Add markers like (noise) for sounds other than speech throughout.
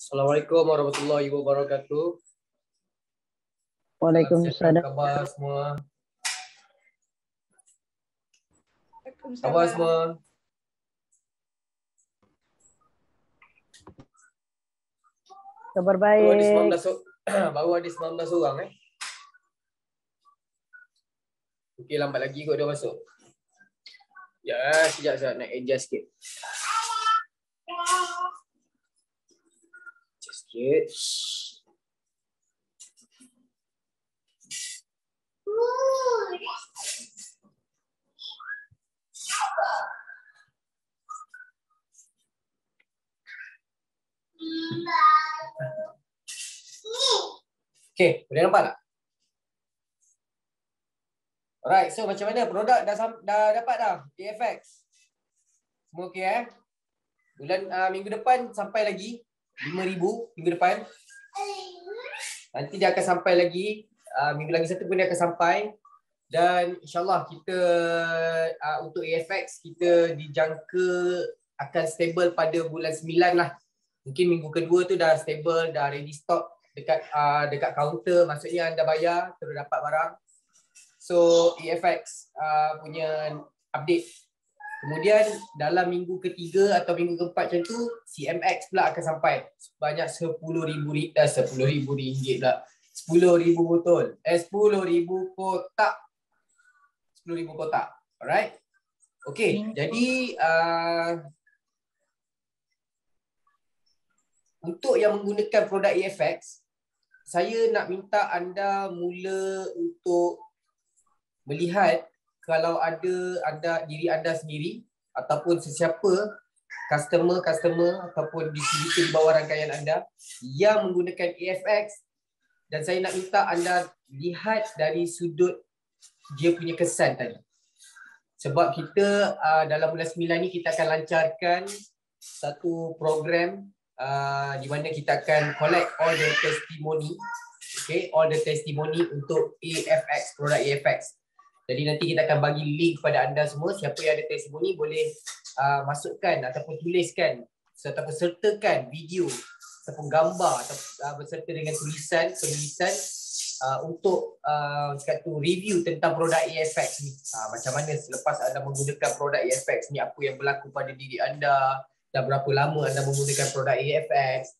Assalamualaikum warahmatullahi wabarakatuh. Waalaikumsalam. Apa kabar semua? Apa kabar semua? Kabar baik. Baru ada 19, so- (clears throat) Baru ada 19 orang eh. Okey, lambat lagi kot dah masuk. Ya, sekejap saya nak adjust sikit. sikit. Okay, boleh nampak tak? Alright, so macam mana produk dah dah dapat dah AFX. Semua okey eh? Bulan uh, minggu depan sampai lagi 5,000 minggu depan. Nanti dia akan sampai lagi. Uh, minggu lagi satu pun dia akan sampai. Dan insyaAllah kita uh, untuk AFX kita dijangka akan stable pada bulan 9 lah. Mungkin minggu kedua tu dah stable, dah ready stock dekat uh, dekat kaunter. Maksudnya anda bayar, terus dapat barang. So AFX uh, punya update Kemudian dalam minggu ketiga atau minggu keempat macam tu, CMX pula akan sampai sebanyak RM10,000 dah RM10,000 ringgit pula. RM10,000 botol. Eh, RM10,000 kotak. RM10,000 kotak. Alright? Okay, hmm. jadi uh, untuk yang menggunakan produk EFX, saya nak minta anda mula untuk melihat kalau ada anda diri anda sendiri ataupun sesiapa customer-customer ataupun di sini di bawah rangkaian anda yang menggunakan AFX dan saya nak minta anda lihat dari sudut dia punya kesan tadi. Sebab kita uh, dalam bulan 9 ni kita akan lancarkan satu program uh, di mana kita akan collect all the testimony okay, all the testimony untuk AFX, produk AFX. Jadi nanti kita akan bagi link kepada anda semua. Siapa yang ada testimoni boleh uh, masukkan ataupun tuliskan serta sertakan video ataupun gambar ataupun uh, berserta dengan tulisan penulisan uh, untuk uh, dekat tu review tentang produk EFX ni. Uh, macam mana selepas anda menggunakan produk EFX ni apa yang berlaku pada diri anda Dah berapa lama anda menggunakan produk EFX.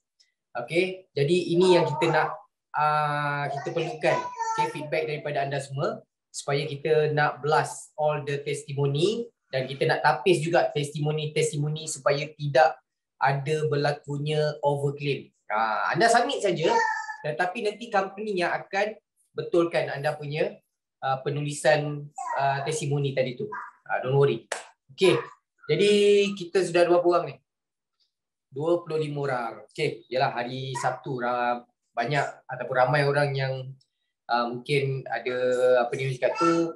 Okay. jadi ini yang kita nak uh, kita perlukan okay, feedback daripada anda semua supaya kita nak blast all the testimoni dan kita nak tapis juga testimoni-testimoni supaya tidak ada berlakunya overclaim. Ha, anda submit saja tetapi nanti company yang akan betulkan anda punya uh, penulisan uh, testimoni tadi tu. Uh, don't worry. Okey. Jadi kita sudah dua orang ni. 25 orang. Okey, yalah hari Sabtu ramai banyak ataupun ramai orang yang Ah, mungkin ada apa ni cakap tu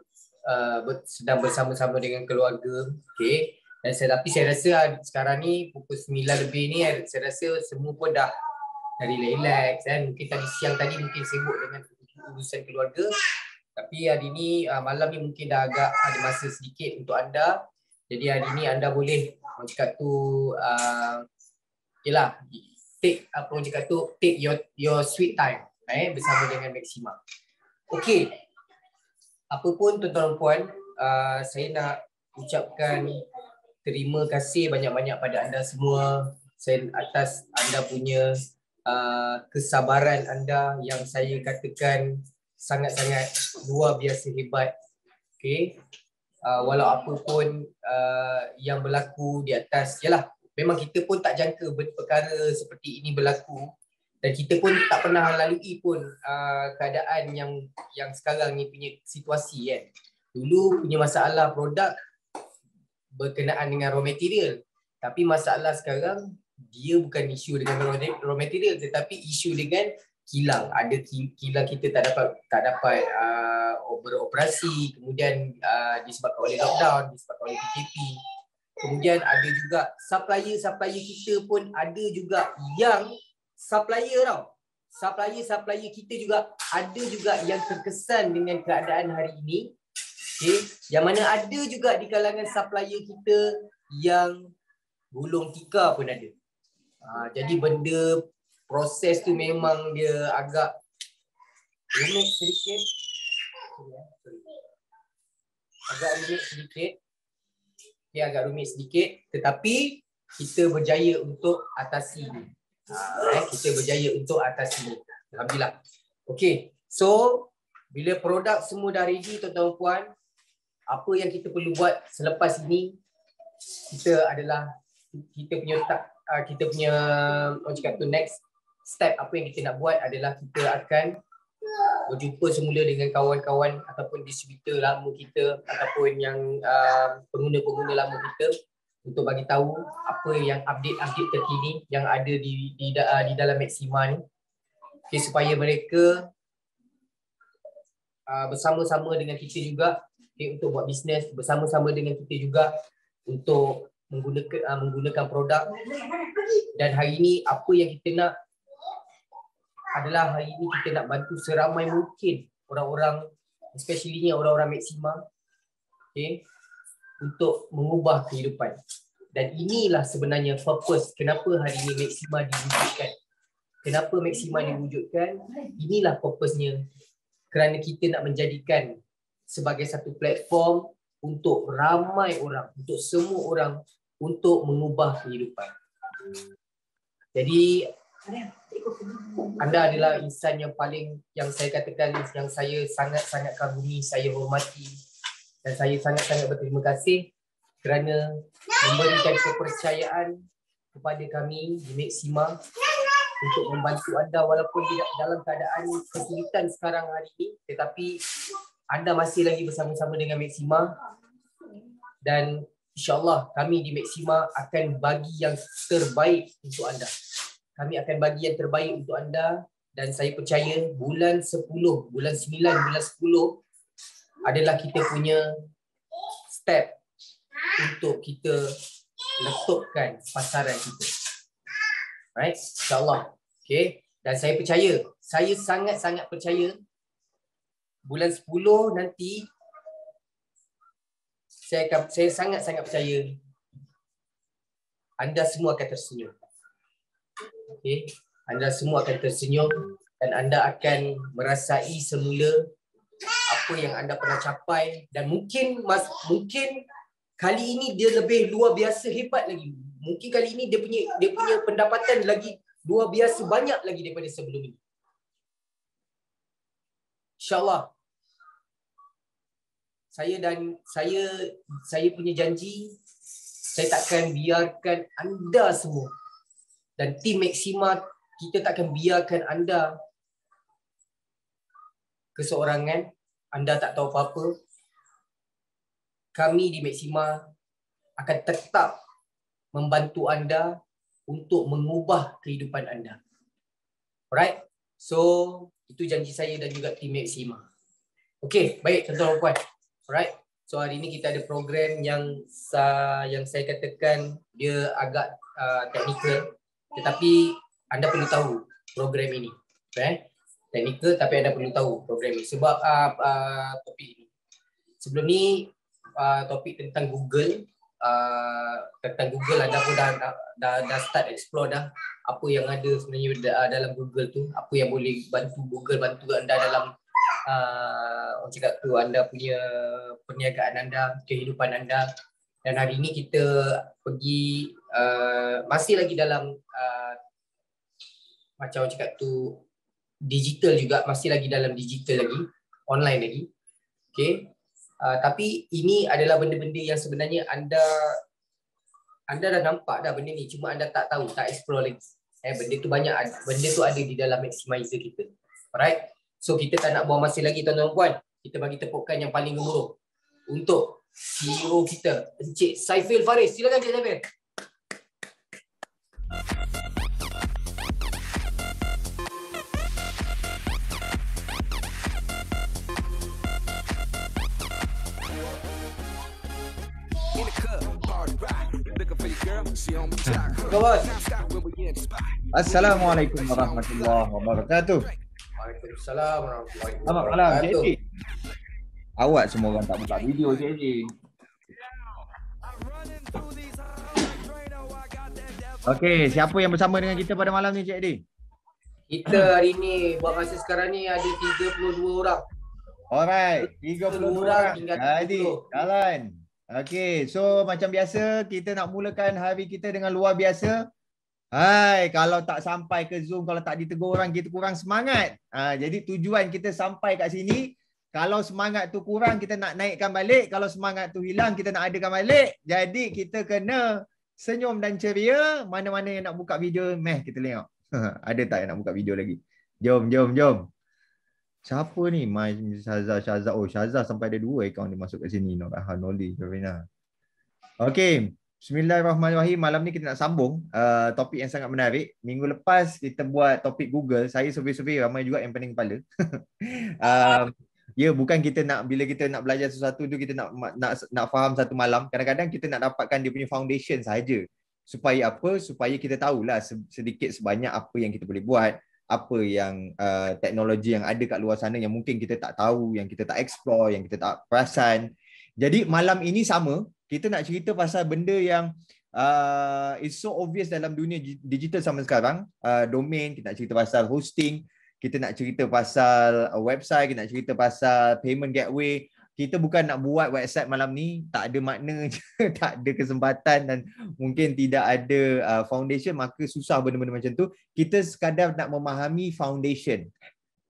uh, sedang bersama-sama dengan keluarga okey dan saya tapi saya rasa ah, sekarang ni pukul 9 lebih ni eh, saya rasa semua pun dah dari relax kan mungkin tadi siang tadi mungkin sibuk dengan urusan keluarga tapi hari ni uh, malam ni mungkin dah agak ada masa sedikit untuk anda jadi hari ni anda boleh cakap tu uh, yalah take apa cakap tu take your your sweet time eh bersama dengan maksimum. Okey. Apa pun tuan-tuan puan, uh, saya nak ucapkan terima kasih banyak-banyak pada anda semua saya atas anda punya uh, kesabaran anda yang saya katakan sangat-sangat luar biasa hebat. Okey. Uh, walau apa pun uh, yang berlaku di atas, yalah memang kita pun tak jangka perkara seperti ini berlaku dan kita pun tak pernah lalui pun uh, keadaan yang yang sekarang ni punya situasi kan. Dulu punya masalah produk berkenaan dengan raw material. Tapi masalah sekarang dia bukan isu dengan raw material tetapi isu dengan kilang. Ada kilang kita tak dapat tak dapat uh, beroperasi kemudian uh, disebabkan oleh lockdown, disebabkan oleh PKP. Kemudian ada juga supplier-supplier kita pun ada juga yang supplier tau. Supplier-supplier kita juga ada juga yang terkesan dengan keadaan hari ini. Okay. Yang mana ada juga di kalangan supplier kita yang gulung tika pun ada. Ha, jadi benda proses tu memang dia agak rumit sedikit. Eh, agak rumit sedikit. Okay, agak rumit sedikit. Tetapi kita berjaya untuk atasi ini. Ha, eh, kita berjaya untuk atas semua. Alhamdulillah. Okey. So, bila produk semua dah ready, tuan-tuan puan, apa yang kita perlu buat selepas ini, kita adalah, kita punya tak, ah, kita punya, Oh, cakap tu next, step apa yang kita nak buat adalah kita akan berjumpa semula dengan kawan-kawan ataupun distributor lama kita ataupun yang uh, pengguna-pengguna lama kita untuk bagi tahu apa yang update-update terkini yang ada di di, di dalam Maxima ni okay, supaya mereka uh, bersama-sama dengan kita juga okay, untuk buat bisnes bersama-sama dengan kita juga untuk menggunakan uh, menggunakan produk dan hari ini apa yang kita nak adalah hari ini kita nak bantu seramai mungkin orang-orang especially ni orang-orang Maxima okay, untuk mengubah kehidupan. Dan inilah sebenarnya fokus. kenapa hari ini Maxima diwujudkan. Kenapa Maxima ya. diwujudkan? Inilah fokusnya Kerana kita nak menjadikan sebagai satu platform untuk ramai orang, untuk semua orang untuk mengubah kehidupan. Jadi anda adalah insan yang paling yang saya katakan yang saya sangat-sangat kagumi, saya hormati dan saya sangat-sangat berterima kasih kerana memberikan kepercayaan kepada kami di Maxima untuk membantu anda walaupun tidak dalam keadaan kesulitan sekarang hari ini tetapi anda masih lagi bersama-sama dengan Maxima dan insyaallah kami di Maxima akan bagi yang terbaik untuk anda. Kami akan bagi yang terbaik untuk anda dan saya percaya bulan 10, bulan 9, bulan adalah kita punya step untuk kita letupkan pasaran kita. Right? InsyaAllah. Okay. Dan saya percaya, saya sangat-sangat percaya bulan 10 nanti saya akan, saya sangat-sangat percaya anda semua akan tersenyum. Okay. Anda semua akan tersenyum dan anda akan merasai semula apa yang anda pernah capai dan mungkin mas, mungkin kali ini dia lebih luar biasa hebat lagi. Mungkin kali ini dia punya dia punya pendapatan lagi luar biasa banyak lagi daripada sebelum ini. InsyaAllah. Saya dan saya saya punya janji saya takkan biarkan anda semua dan tim Maxima kita takkan biarkan anda keseorangan anda tak tahu apa-apa, kami di Maxima akan tetap membantu anda untuk mengubah kehidupan anda. Alright? So, itu janji saya dan juga tim Maxima. Okay, baik tuan-tuan dan puan. Alright? So, hari ini kita ada program yang yang saya katakan dia agak uh, teknikal. Tetapi anda perlu tahu program ini. Okay? Right? teknikal tapi anda perlu tahu programming sebab uh, ah, uh, ah, topik ini. Sebelum ni uh, ah, topik tentang Google Uh, tentang Google anda lah. pun dah, dah, dah, dah start explore dah apa yang ada sebenarnya dalam Google tu apa yang boleh bantu Google bantu anda dalam uh, orang cakap tu anda punya perniagaan anda kehidupan anda dan hari ini kita pergi uh, masih lagi dalam uh, macam orang cakap tu digital juga masih lagi dalam digital lagi online lagi okey uh, ah, tapi ini adalah benda-benda yang sebenarnya anda anda dah nampak dah benda ni cuma anda tak tahu tak explore lagi eh benda tu banyak ada, benda tu ada di dalam maximizer kita alright so kita tak nak buang masa lagi tuan-tuan puan kita bagi tepukan yang paling gemuruh untuk CEO kita Encik Saiful Faris silakan Encik Saiful Assalamualaikum warahmatullahi wabarakatuh. Waalaikumsalam warahmatullahi wabarakatuh. Awak semua orang tak buka video je ni. Okey, siapa yang bersama dengan kita pada malam ni Cik Di? Kita hari ni buat masa sekarang ni ada 32 orang. Alright, 32 orang. Jadi, jalan. Okay, so macam biasa kita nak mulakan hari kita dengan luar biasa. Hai, kalau tak sampai ke Zoom, kalau tak ditegur orang, kita kurang semangat. Ha, jadi tujuan kita sampai kat sini, kalau semangat tu kurang, kita nak naikkan balik. Kalau semangat tu hilang, kita nak adakan balik. Jadi kita kena senyum dan ceria. Mana-mana yang nak buka video, meh kita tengok. (laughs) Ada tak yang nak buka video lagi? Jom, jom, jom siapa ni my Shazza Shazza oh Shazza sampai ada dua account dia masuk kat sini no ah knowledge Rina okey Bismillahirrahmanirrahim. Malam ni kita nak sambung uh, topik yang sangat menarik. Minggu lepas kita buat topik Google. Saya survey-survey ramai juga yang pening kepala. (laughs) um, ya, bukan kita nak bila kita nak belajar sesuatu tu kita nak nak nak faham satu malam. Kadang-kadang kita nak dapatkan dia punya foundation saja. Supaya apa? Supaya kita tahulah sedikit sebanyak apa yang kita boleh buat apa yang uh, teknologi yang ada kat luar sana yang mungkin kita tak tahu, yang kita tak explore, yang kita tak perasan. Jadi malam ini sama, kita nak cerita pasal benda yang uh, is so obvious dalam dunia digital sama sekarang. Uh, domain, kita nak cerita pasal hosting, kita nak cerita pasal uh, website, kita nak cerita pasal payment gateway kita bukan nak buat website malam ni tak ada makna (laughs) je, tak ada kesempatan dan mungkin tidak ada uh, foundation maka susah benda-benda macam tu kita sekadar nak memahami foundation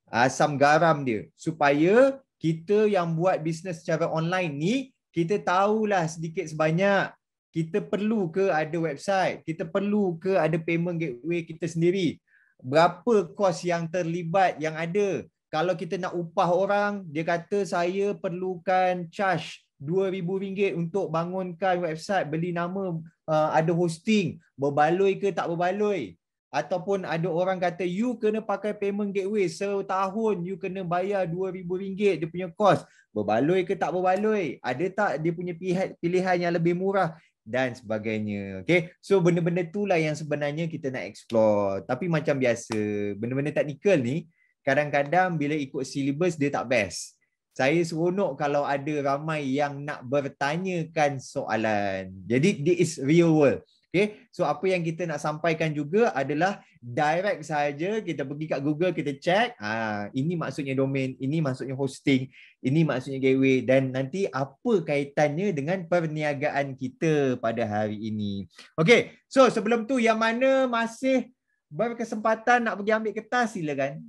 ah, asam garam dia supaya kita yang buat bisnes secara online ni kita tahulah sedikit sebanyak kita perlu ke ada website kita perlu ke ada payment gateway kita sendiri berapa kos yang terlibat yang ada kalau kita nak upah orang, dia kata saya perlukan charge RM2,000 untuk bangunkan website, beli nama, uh, ada hosting, berbaloi ke tak berbaloi. Ataupun ada orang kata, you kena pakai payment gateway setahun, you kena bayar RM2,000 dia punya cost. Berbaloi ke tak berbaloi? Ada tak dia punya pilihan yang lebih murah? dan sebagainya. Okay. So benda-benda tu lah yang sebenarnya kita nak explore. Tapi macam biasa, benda-benda teknikal ni, kadang-kadang bila ikut syllabus dia tak best. Saya seronok kalau ada ramai yang nak bertanyakan soalan. Jadi this is real world. Okay. So apa yang kita nak sampaikan juga adalah direct saja kita pergi kat Google kita check ah ini maksudnya domain, ini maksudnya hosting, ini maksudnya gateway dan nanti apa kaitannya dengan perniagaan kita pada hari ini. Okay. So sebelum tu yang mana masih berkesempatan nak pergi ambil kertas silakan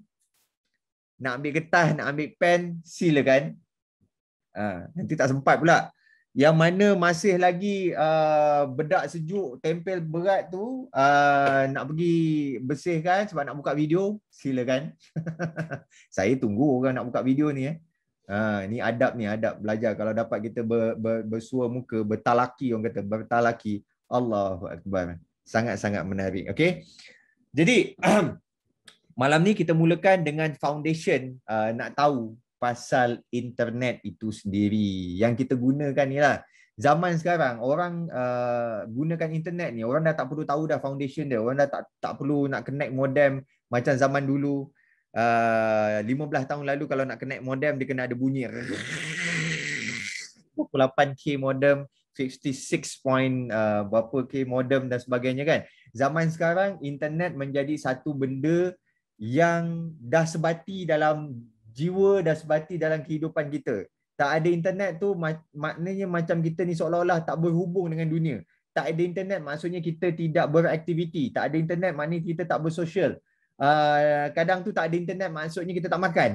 nak ambil kertas, nak ambil pen, silakan. Ha, nanti tak sempat pula. Yang mana masih lagi uh, bedak sejuk, tempel berat tu, uh, nak pergi bersihkan sebab nak buka video, silakan. (laughs) Saya tunggu orang nak buka video ni. Eh. Ha, ni adab ni, adab belajar. Kalau dapat kita ber, ber, bersuah muka, bertalaki orang kata, bertalaki. Allahu Sangat-sangat menarik. Okay? Jadi, (clears throat) Malam ni kita mulakan dengan foundation uh, nak tahu pasal internet itu sendiri yang kita gunakan ni lah. Zaman sekarang orang uh, gunakan internet ni orang dah tak perlu tahu dah foundation dia. Orang dah tak tak perlu nak connect modem macam zaman dulu uh, 15 tahun lalu kalau nak connect modem dia kena ada bunyi 28k modem 56 point uh, berapa k modem dan sebagainya kan. Zaman sekarang internet menjadi satu benda yang dah sebati dalam jiwa dah sebati dalam kehidupan kita tak ada internet tu maknanya macam kita ni seolah-olah tak boleh hubung dengan dunia tak ada internet maksudnya kita tidak beraktiviti tak ada internet maknanya kita tak bersosial uh, kadang tu tak ada internet maksudnya kita tak makan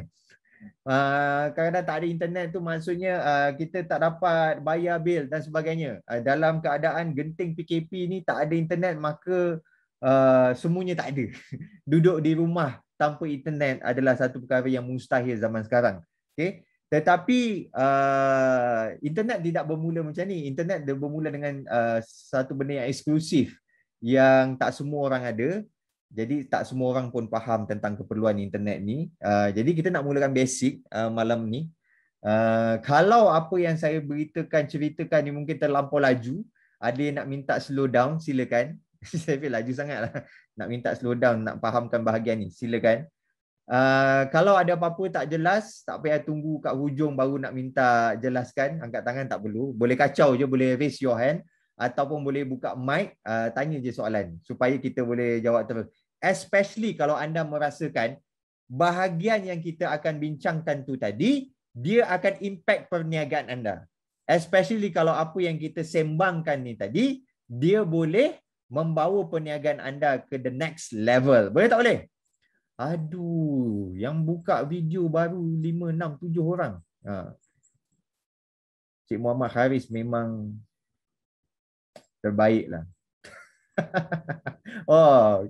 uh, ah, kadang tak ada internet tu maksudnya uh, kita tak dapat bayar bil dan sebagainya uh, dalam keadaan genting PKP ni tak ada internet maka uh, semuanya tak ada. (laughs) Duduk di rumah tanpa internet adalah satu perkara yang mustahil zaman sekarang. Okay? Tetapi uh, internet tidak bermula macam ni. Internet dia bermula dengan uh, satu benda yang eksklusif yang tak semua orang ada. Jadi tak semua orang pun faham tentang keperluan internet ni. Uh, jadi kita nak mulakan basic uh, malam ni. Uh, kalau apa yang saya beritakan ceritakan ni mungkin terlampau laju, ada yang nak minta slow down silakan. (laughs) Saya laju sangat lah. Nak minta slow down, nak fahamkan bahagian ni. Silakan. Uh, ah, kalau ada apa-apa tak jelas, tak payah tunggu kat hujung baru nak minta jelaskan. Angkat tangan tak perlu. Boleh kacau je, boleh raise your hand. Ataupun boleh buka mic, uh, tanya je soalan. Supaya kita boleh jawab terus. Especially kalau anda merasakan bahagian yang kita akan bincangkan tu tadi, dia akan impact perniagaan anda. Especially kalau apa yang kita sembangkan ni tadi, dia boleh membawa perniagaan anda ke the next level. Boleh tak boleh? Aduh, yang buka video baru 5, 6, 7 orang. Ha. Cik Muhammad Haris memang terbaik lah. (laughs) oh,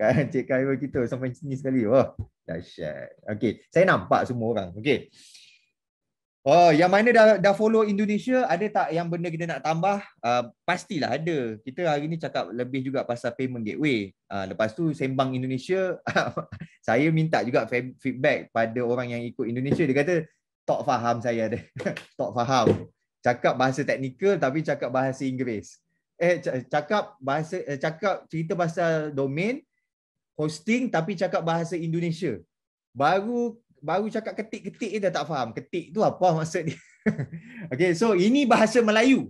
kan Cik Kairul kita sampai sini sekali. Wah, oh, dahsyat. Okay, saya nampak semua orang. Okay. Oh, yang mana dah dah follow Indonesia ada tak yang benda kita nak tambah? Uh, pastilah ada. Kita hari ni cakap lebih juga pasal payment gateway. Uh, lepas tu sembang Indonesia, (laughs) saya minta juga feedback pada orang yang ikut Indonesia. Dia kata tak faham saya (laughs) tak faham. Cakap bahasa teknikal tapi cakap bahasa Inggeris. Eh cakap bahasa eh, cakap cerita pasal domain hosting tapi cakap bahasa Indonesia. Baru baru cakap ketik-ketik dia tak faham. Ketik tu apa maksud dia? (laughs) okay, so ini bahasa Melayu.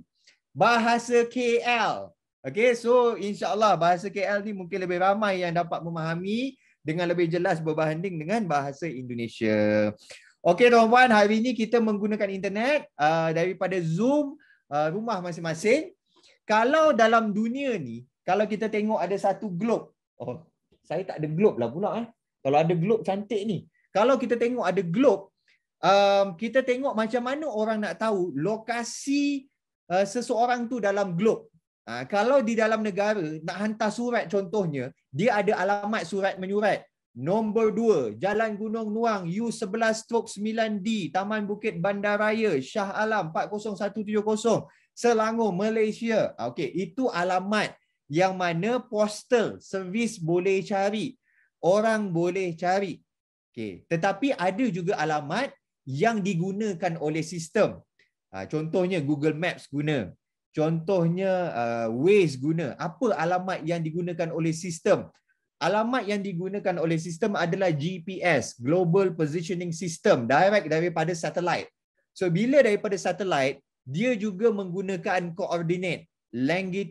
Bahasa KL. Okay, so insyaAllah bahasa KL ni mungkin lebih ramai yang dapat memahami dengan lebih jelas berbanding dengan bahasa Indonesia. Okay, tuan-tuan, hari ini kita menggunakan internet uh, daripada Zoom uh, rumah masing-masing. Kalau dalam dunia ni, kalau kita tengok ada satu globe. Oh, saya tak ada globe lah pula eh. Kalau ada globe cantik ni kalau kita tengok ada globe um, kita tengok macam mana orang nak tahu lokasi uh, seseorang tu dalam globe Uh, kalau di dalam negara nak hantar surat contohnya, dia ada alamat surat menyurat. Nombor 2, Jalan Gunung Nuang, U11 stroke 9D, Taman Bukit Bandaraya, Shah Alam 40170, Selangor, Malaysia. Ha, okay, itu alamat yang mana postal servis boleh cari. Orang boleh cari. Okay. Tetapi ada juga alamat yang digunakan oleh sistem. Ah, contohnya Google Maps guna. Contohnya ah, Waze guna. Apa alamat yang digunakan oleh sistem? Alamat yang digunakan oleh sistem adalah GPS, Global Positioning System, direct daripada satelit. So bila daripada satelit, dia juga menggunakan koordinat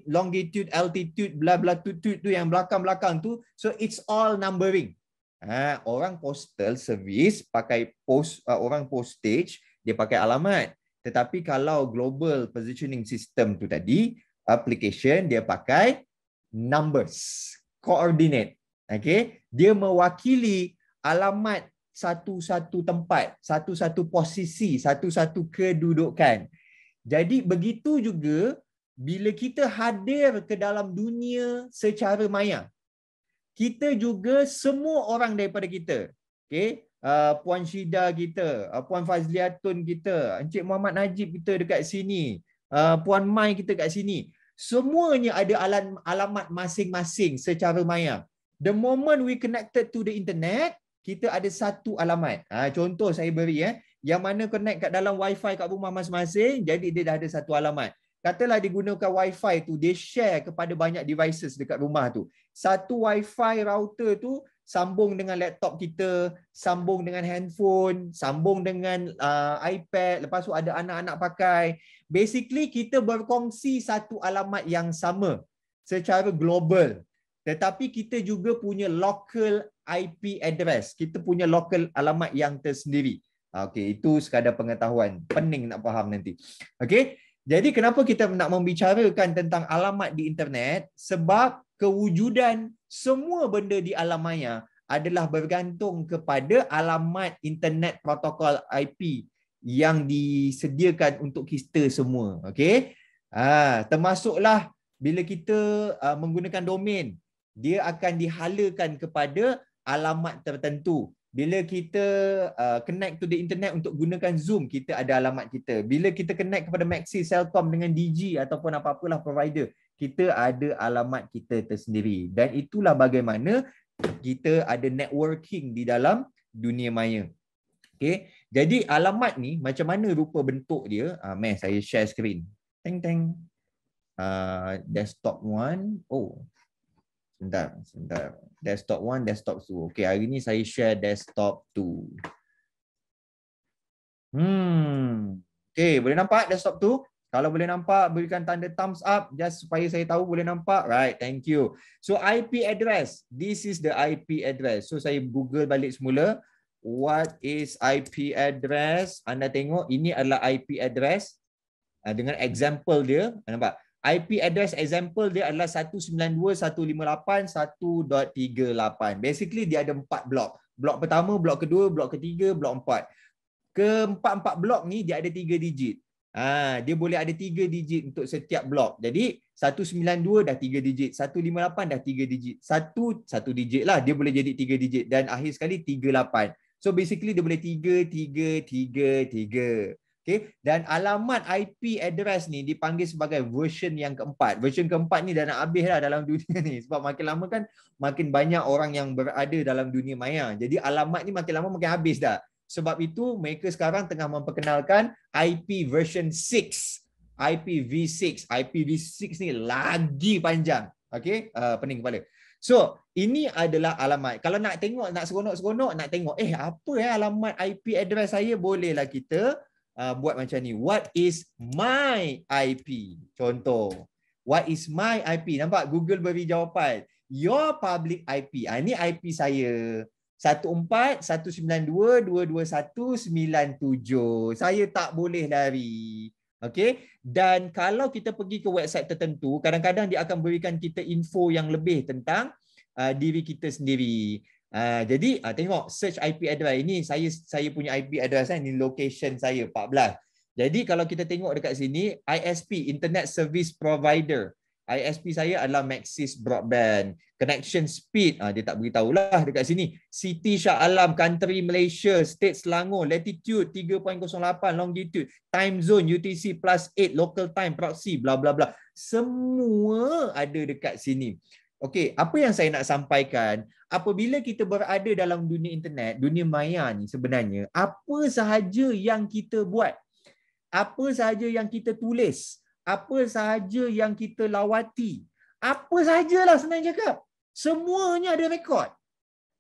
longitude, altitude, bla bla tu tu yang belakang-belakang tu. So it's all numbering. Ha, orang postal service pakai post uh, orang postage dia pakai alamat. Tetapi kalau global positioning system tu tadi application dia pakai numbers coordinate. Okay, dia mewakili alamat satu-satu tempat, satu-satu posisi, satu-satu kedudukan. Jadi begitu juga bila kita hadir ke dalam dunia secara maya kita juga semua orang daripada kita. Okay. Uh, ah, Puan Syida kita, uh, Puan Fazliatun kita, Encik Muhammad Najib kita dekat sini, uh, Puan Mai kita dekat sini. Semuanya ada alam, alamat masing-masing secara maya. The moment we connected to the internet, kita ada satu alamat. Uh, contoh saya beri, eh, yang mana connect kat dalam wifi kat rumah masing-masing, jadi dia dah ada satu alamat katalah digunakan wifi tu dia share kepada banyak devices dekat rumah tu satu wifi router tu sambung dengan laptop kita sambung dengan handphone sambung dengan uh, iPad lepas tu ada anak-anak pakai basically kita berkongsi satu alamat yang sama secara global tetapi kita juga punya local IP address kita punya local alamat yang tersendiri ah, Okay, itu sekadar pengetahuan pening nak faham nanti Okay. Jadi kenapa kita nak membicarakan tentang alamat di internet? Sebab kewujudan semua benda di alam maya adalah bergantung kepada alamat internet protokol IP yang disediakan untuk kita semua. Okay, Ha, termasuklah bila kita uh, menggunakan domain, dia akan dihalakan kepada alamat tertentu bila kita uh, connect to the internet untuk gunakan Zoom, kita ada alamat kita. Bila kita connect kepada Maxi, Cellcom dengan Digi ataupun apa-apalah provider, kita ada alamat kita tersendiri. Dan itulah bagaimana kita ada networking di dalam dunia maya. Okay. Jadi alamat ni macam mana rupa bentuk dia? Ah Meh, saya share screen. Teng-teng. Uh, ah, desktop one. Oh, Sebentar, sebentar. Desktop 1, desktop 2. Okey, hari ni saya share desktop 2. Hmm. Okey, boleh nampak desktop 2? Kalau boleh nampak, berikan tanda thumbs up just supaya saya tahu boleh nampak. Right, thank you. So IP address. This is the IP address. So saya google balik semula. What is IP address? Anda tengok, ini adalah IP address. Ah, dengan example dia. Anda nampak? IP address example dia adalah 192.158.1.38. Basically dia ada empat blok. Blok pertama, blok kedua, blok ketiga, blok empat. Keempat-empat blok ni dia ada tiga digit. Ha, dia boleh ada tiga digit untuk setiap blok. Jadi 192 dah tiga digit, 158 dah tiga digit. Satu, satu digit lah dia boleh jadi tiga digit. Dan akhir sekali 38. So basically dia boleh tiga, tiga, tiga, tiga. Okay. Dan alamat IP address ni dipanggil sebagai version yang keempat. Version keempat ni dah nak habis dah dalam dunia ni. Sebab makin lama kan makin banyak orang yang berada dalam dunia maya. Jadi alamat ni makin lama makin habis dah. Sebab itu mereka sekarang tengah memperkenalkan IP version 6. IPv6. IPv6 ni lagi panjang. Okay. Uh, pening kepala. So, ini adalah alamat. Kalau nak tengok, nak seronok-seronok, nak tengok, eh apa ya alamat IP address saya, bolehlah kita Uh, buat macam ni. What is my IP? Contoh. What is my IP? Nampak Google beri jawapan. Your public IP. Ha, ah, ini IP saya. 14192221197. Saya tak boleh lari. Okay. Dan kalau kita pergi ke website tertentu, kadang-kadang dia akan berikan kita info yang lebih tentang uh, diri kita sendiri. Ah, jadi uh, tengok search IP address ini saya saya punya IP address kan ni location saya 14. Jadi kalau kita tengok dekat sini ISP Internet Service Provider. ISP saya adalah Maxis Broadband. Connection speed uh, dia tak beritahu lah dekat sini. City Shah Alam Country Malaysia, State Selangor, latitude 3.08, longitude, time zone UTC plus 8 local time proxy bla bla bla. Semua ada dekat sini. Okey, apa yang saya nak sampaikan, apabila kita berada dalam dunia internet, dunia maya ni sebenarnya, apa sahaja yang kita buat, apa sahaja yang kita tulis, apa sahaja yang kita lawati, apa sahajalah sebenarnya cakap, semuanya ada rekod.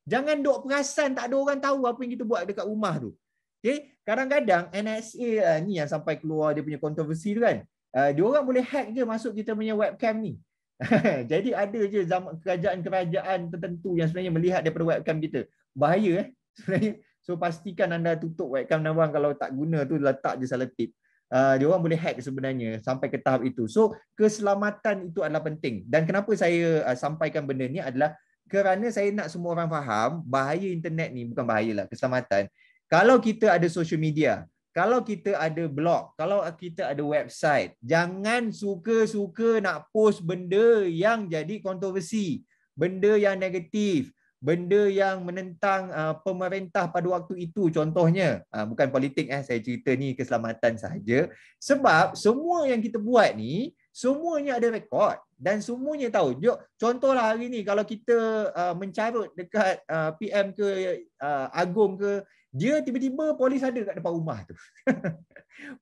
Jangan dok perasan tak ada orang tahu apa yang kita buat dekat rumah tu. Okey, kadang-kadang NSA eh, ni yang sampai keluar dia punya kontroversi tu kan. Eh, dia orang boleh hack je masuk kita punya webcam ni. (laughs) Jadi ada je zaman kerajaan-kerajaan tertentu yang sebenarnya melihat daripada webcam kita. Bahaya eh. (laughs) Sebenarnya so pastikan anda tutup webcam nawang kalau tak guna tu letak je salah tip. Uh, dia orang boleh hack sebenarnya sampai ke tahap itu. So keselamatan itu adalah penting. Dan kenapa saya uh, sampaikan benda ni adalah kerana saya nak semua orang faham bahaya internet ni bukan bahayalah keselamatan. Kalau kita ada social media, kalau kita ada blog, kalau kita ada website, jangan suka-suka nak post benda yang jadi kontroversi, benda yang negatif, benda yang menentang uh, pemerintah pada waktu itu contohnya. Uh, bukan politik eh saya cerita ni keselamatan saja. Sebab semua yang kita buat ni semuanya ada rekod dan semuanya tahu. Jok contohlah hari ni kalau kita uh, mencarut dekat uh, PM ke uh, agung ke dia tiba-tiba polis ada kat depan rumah tu. (laughs)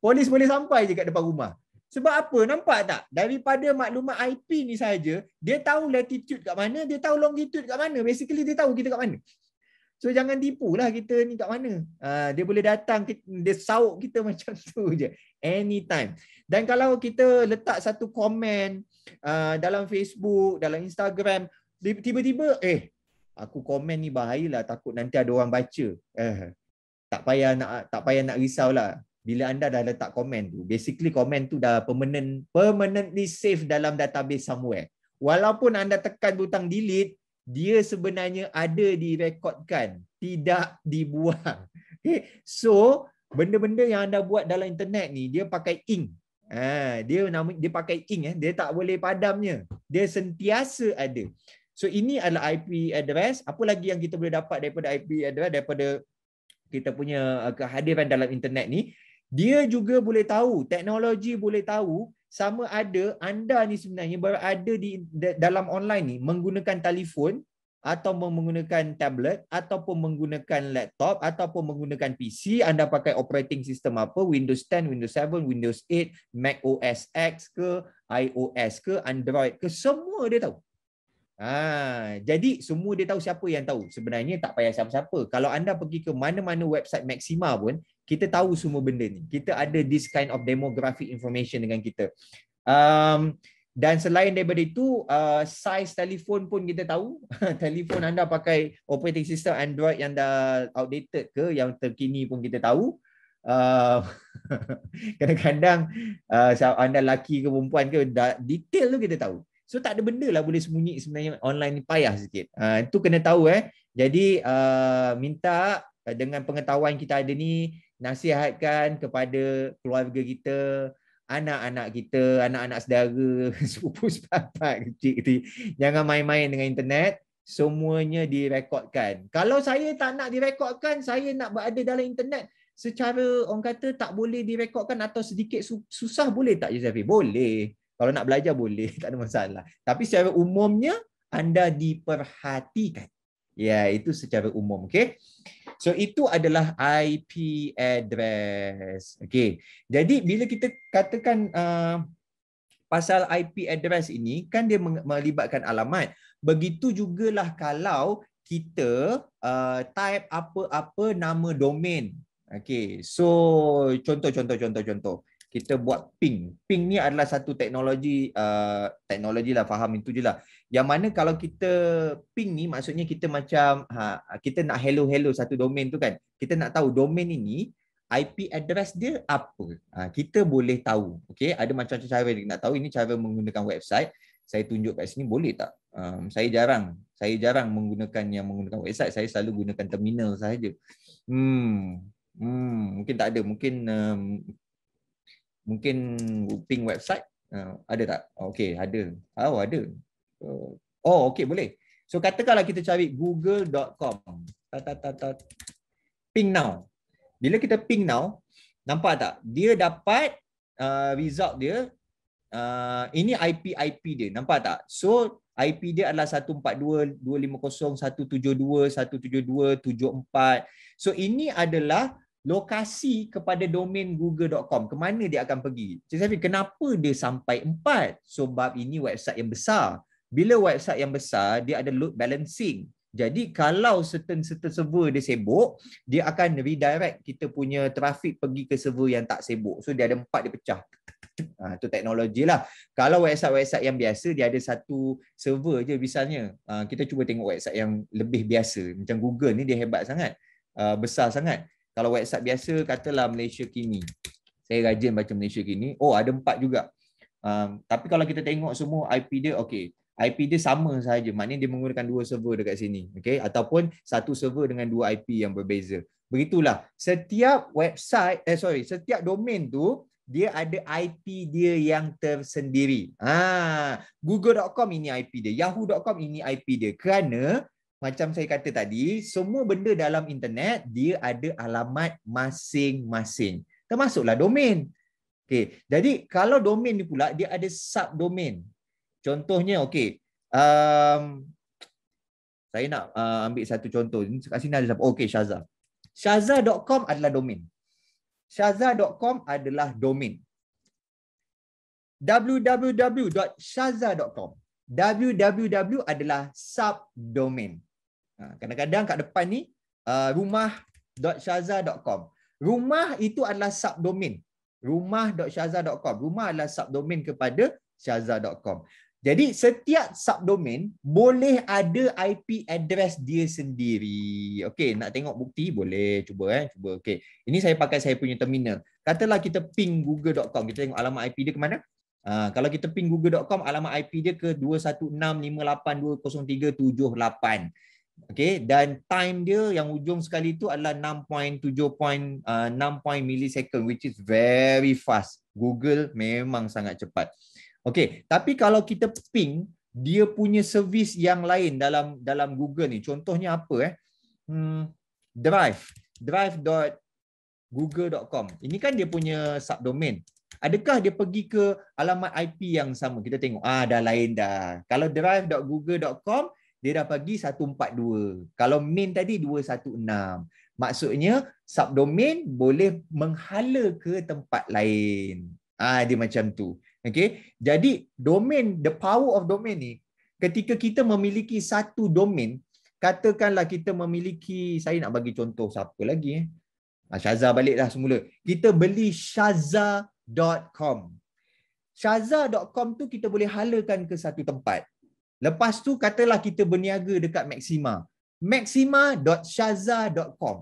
polis boleh sampai je kat depan rumah. Sebab apa? Nampak tak? Daripada maklumat IP ni saja, dia tahu latitude kat mana, dia tahu longitude kat mana. Basically dia tahu kita kat mana. So jangan lah kita ni kat mana. Uh, dia boleh datang, dia sauk kita (laughs) macam tu je. Anytime. Dan kalau kita letak satu komen uh, dalam Facebook, dalam Instagram, tiba-tiba eh aku komen ni bahayalah takut nanti ada orang baca. Uh, tak payah nak tak payah nak risau lah. bila anda dah letak komen tu basically komen tu dah permanent permanently save dalam database somewhere walaupun anda tekan butang delete dia sebenarnya ada direkodkan tidak dibuang (laughs) okay. so benda-benda yang anda buat dalam internet ni dia pakai ink ha, dia nama dia pakai ink eh dia tak boleh padamnya dia sentiasa ada so ini adalah IP address apa lagi yang kita boleh dapat daripada IP address daripada kita punya uh, kehadiran dalam internet ni dia juga boleh tahu teknologi boleh tahu sama ada anda ni sebenarnya berada di dalam online ni menggunakan telefon atau menggunakan tablet ataupun menggunakan laptop ataupun menggunakan PC anda pakai operating system apa Windows 10 Windows 7 Windows 8 Mac OS X ke iOS ke Android ke semua dia tahu Ha, jadi semua dia tahu siapa yang tahu. Sebenarnya tak payah siapa-siapa. Kalau anda pergi ke mana-mana website Maxima pun, kita tahu semua benda ni. Kita ada this kind of demographic information dengan kita. Um, dan selain daripada itu, uh, size telefon pun kita tahu. (laughs) telefon anda pakai operating system Android yang dah outdated ke, yang terkini pun kita tahu. Uh, (laughs) kadang-kadang uh, anda laki ke perempuan ke, detail tu kita tahu. So tak ada benda lah boleh sembunyi sebenarnya online ni payah sikit. Ha, ah, itu kena tahu eh. Jadi uh, minta ah, dengan pengetahuan kita ada ni nasihatkan kepada keluarga kita, anak-anak kita, anak-anak saudara, (laughs) sepupu sepapat kecil ni. Jangan main-main dengan internet. Semuanya direkodkan. Kalau saya tak nak direkodkan, saya nak berada dalam internet secara orang kata tak boleh direkodkan atau sedikit susah boleh tak Yusafi? Boleh. Kalau nak belajar boleh, (laughs) tak ada masalah. Tapi secara umumnya anda diperhatikan. Ya, itu secara umum, okay. So itu adalah IP address. okay. Jadi bila kita katakan uh, pasal IP address ini kan dia melibatkan alamat. Begitu juga lah kalau kita uh, type apa-apa nama domain. okay. So contoh-contoh contoh-contoh kita buat ping. Ping ni adalah satu teknologi uh, teknologi lah faham itu je lah. Yang mana kalau kita ping ni maksudnya kita macam ha, kita nak hello hello satu domain tu kan. Kita nak tahu domain ini IP address dia apa. Ha, kita boleh tahu. Okay, ada macam-macam cara nak tahu. Ini cara menggunakan website. Saya tunjuk kat sini boleh tak? Um, saya jarang. Saya jarang menggunakan yang menggunakan website. Saya selalu gunakan terminal sahaja. Hmm. Hmm, mungkin tak ada. Mungkin um, mungkin ping website uh, ada tak? Oh, okay, ada. Oh, ada. Uh, oh, okay, boleh. So katakanlah kita cari google.com. Ta ta ta ta. Ping now. Bila kita ping now, nampak tak? Dia dapat uh, result dia uh, ini IP IP dia. Nampak tak? So IP dia adalah 142 250 172 172 74. So ini adalah lokasi kepada domain google.com ke mana dia akan pergi Cik Safi kenapa dia sampai empat sebab ini website yang besar bila website yang besar dia ada load balancing jadi kalau certain-certain server dia sibuk dia akan redirect kita punya traffic pergi ke server yang tak sibuk so dia ada empat dia pecah Ha, tu teknologi lah. Kalau website-website yang biasa, dia ada satu server je misalnya. Ha, kita cuba tengok website yang lebih biasa. Macam Google ni dia hebat sangat. Uh, besar sangat kalau website biasa katalah Malaysia kini. Saya rajin baca Malaysia kini. Oh ada empat juga. Um, tapi kalau kita tengok semua IP dia okey. IP dia sama saja. Maknanya dia menggunakan dua server dekat sini. Okey ataupun satu server dengan dua IP yang berbeza. Begitulah. Setiap website eh sorry, setiap domain tu dia ada IP dia yang tersendiri. Ha, ah, google.com ini IP dia, yahoo.com ini IP dia. Kerana macam saya kata tadi, semua benda dalam internet dia ada alamat masing-masing. Termasuklah domain. Okey, jadi kalau domain ni pula dia ada subdomain. Contohnya okey, um, saya nak uh, ambil satu contoh. Kat sini ada siapa? Okey, Shaza. Shaza.com adalah domain. Shaza.com adalah domain. www.shaza.com. www adalah subdomain. Ha, kadang-kadang kat depan ni uh, rumah.shaza.com. Rumah itu adalah subdomain. Rumah.shaza.com. Rumah adalah subdomain kepada shaza.com. Jadi setiap subdomain boleh ada IP address dia sendiri. Okey, nak tengok bukti boleh cuba eh, cuba. Okay. Ini saya pakai saya punya terminal. Katalah kita ping google.com, kita tengok alamat IP dia ke mana? Ha, kalau kita ping google.com alamat IP dia ke 216582030378. Okay, dan time dia yang ujung sekali tu adalah 6.7.6 uh, milisecond, which is very fast. Google memang sangat cepat. Okay, tapi kalau kita ping dia punya servis yang lain dalam dalam Google ni. Contohnya apa eh? Hmm, drive. drive.google.com. Ini kan dia punya subdomain. Adakah dia pergi ke alamat IP yang sama? Kita tengok. Ah, dah lain dah. Kalau drive.google.com dia dah pergi 142. Kalau main tadi 216. Maksudnya subdomain boleh menghala ke tempat lain. Ah dia macam tu. Okey. Jadi domain the power of domain ni ketika kita memiliki satu domain katakanlah kita memiliki saya nak bagi contoh siapa lagi eh. Ah, Shaza baliklah semula. Kita beli shaza.com. Shaza.com tu kita boleh halakan ke satu tempat. Lepas tu katalah kita berniaga dekat Maxima. Maxima.shaza.com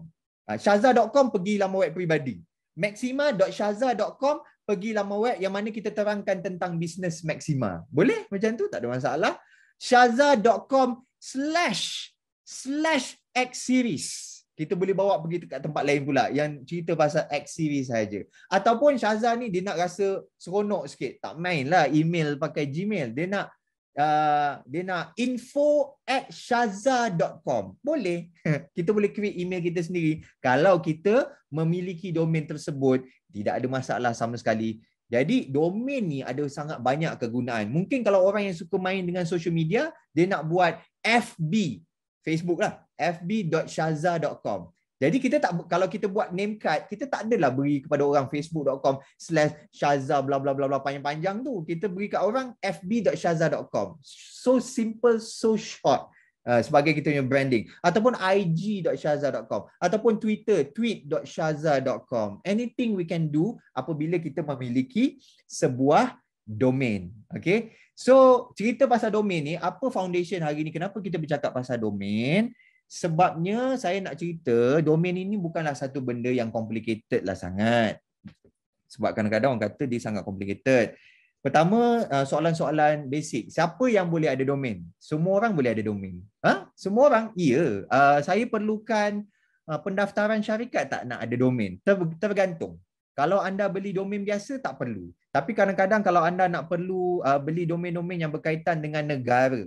ha, Shaza.com pergi laman web peribadi. Maxima.shaza.com pergi laman web yang mana kita terangkan tentang bisnes Maxima. Boleh macam tu? Tak ada masalah. Shaza.com slash slash X series. Kita boleh bawa pergi dekat tempat lain pula yang cerita pasal X series saja. Ataupun Shaza ni dia nak rasa seronok sikit. Tak main lah email pakai Gmail. Dia nak uh, dia nak info at shaza.com. Boleh. (laughs) kita boleh create email kita sendiri. Kalau kita memiliki domain tersebut, tidak ada masalah sama sekali. Jadi domain ni ada sangat banyak kegunaan. Mungkin kalau orang yang suka main dengan social media, dia nak buat FB. Facebook lah. fb.shaza.com. Jadi kita tak kalau kita buat name card, kita tak adalah beri kepada orang facebook.com slash Shaza bla bla bla bla panjang-panjang tu. Kita beri kat orang fb.shaza.com. So simple, so short. Uh, sebagai kita punya branding ataupun ig.shaza.com ataupun twitter tweet.shaza.com anything we can do apabila kita memiliki sebuah domain okay so cerita pasal domain ni apa foundation hari ni kenapa kita bercakap pasal domain Sebabnya saya nak cerita domain ini bukanlah satu benda yang complicated lah sangat. Sebab kadang-kadang orang kata dia sangat complicated. Pertama, uh, soalan-soalan basic. Siapa yang boleh ada domain? Semua orang boleh ada domain. Ha? Semua orang? Ya. Uh, saya perlukan uh, pendaftaran syarikat tak nak ada domain. Ter- tergantung. Kalau anda beli domain biasa, tak perlu. Tapi kadang-kadang kalau anda nak perlu uh, beli domain-domain yang berkaitan dengan negara,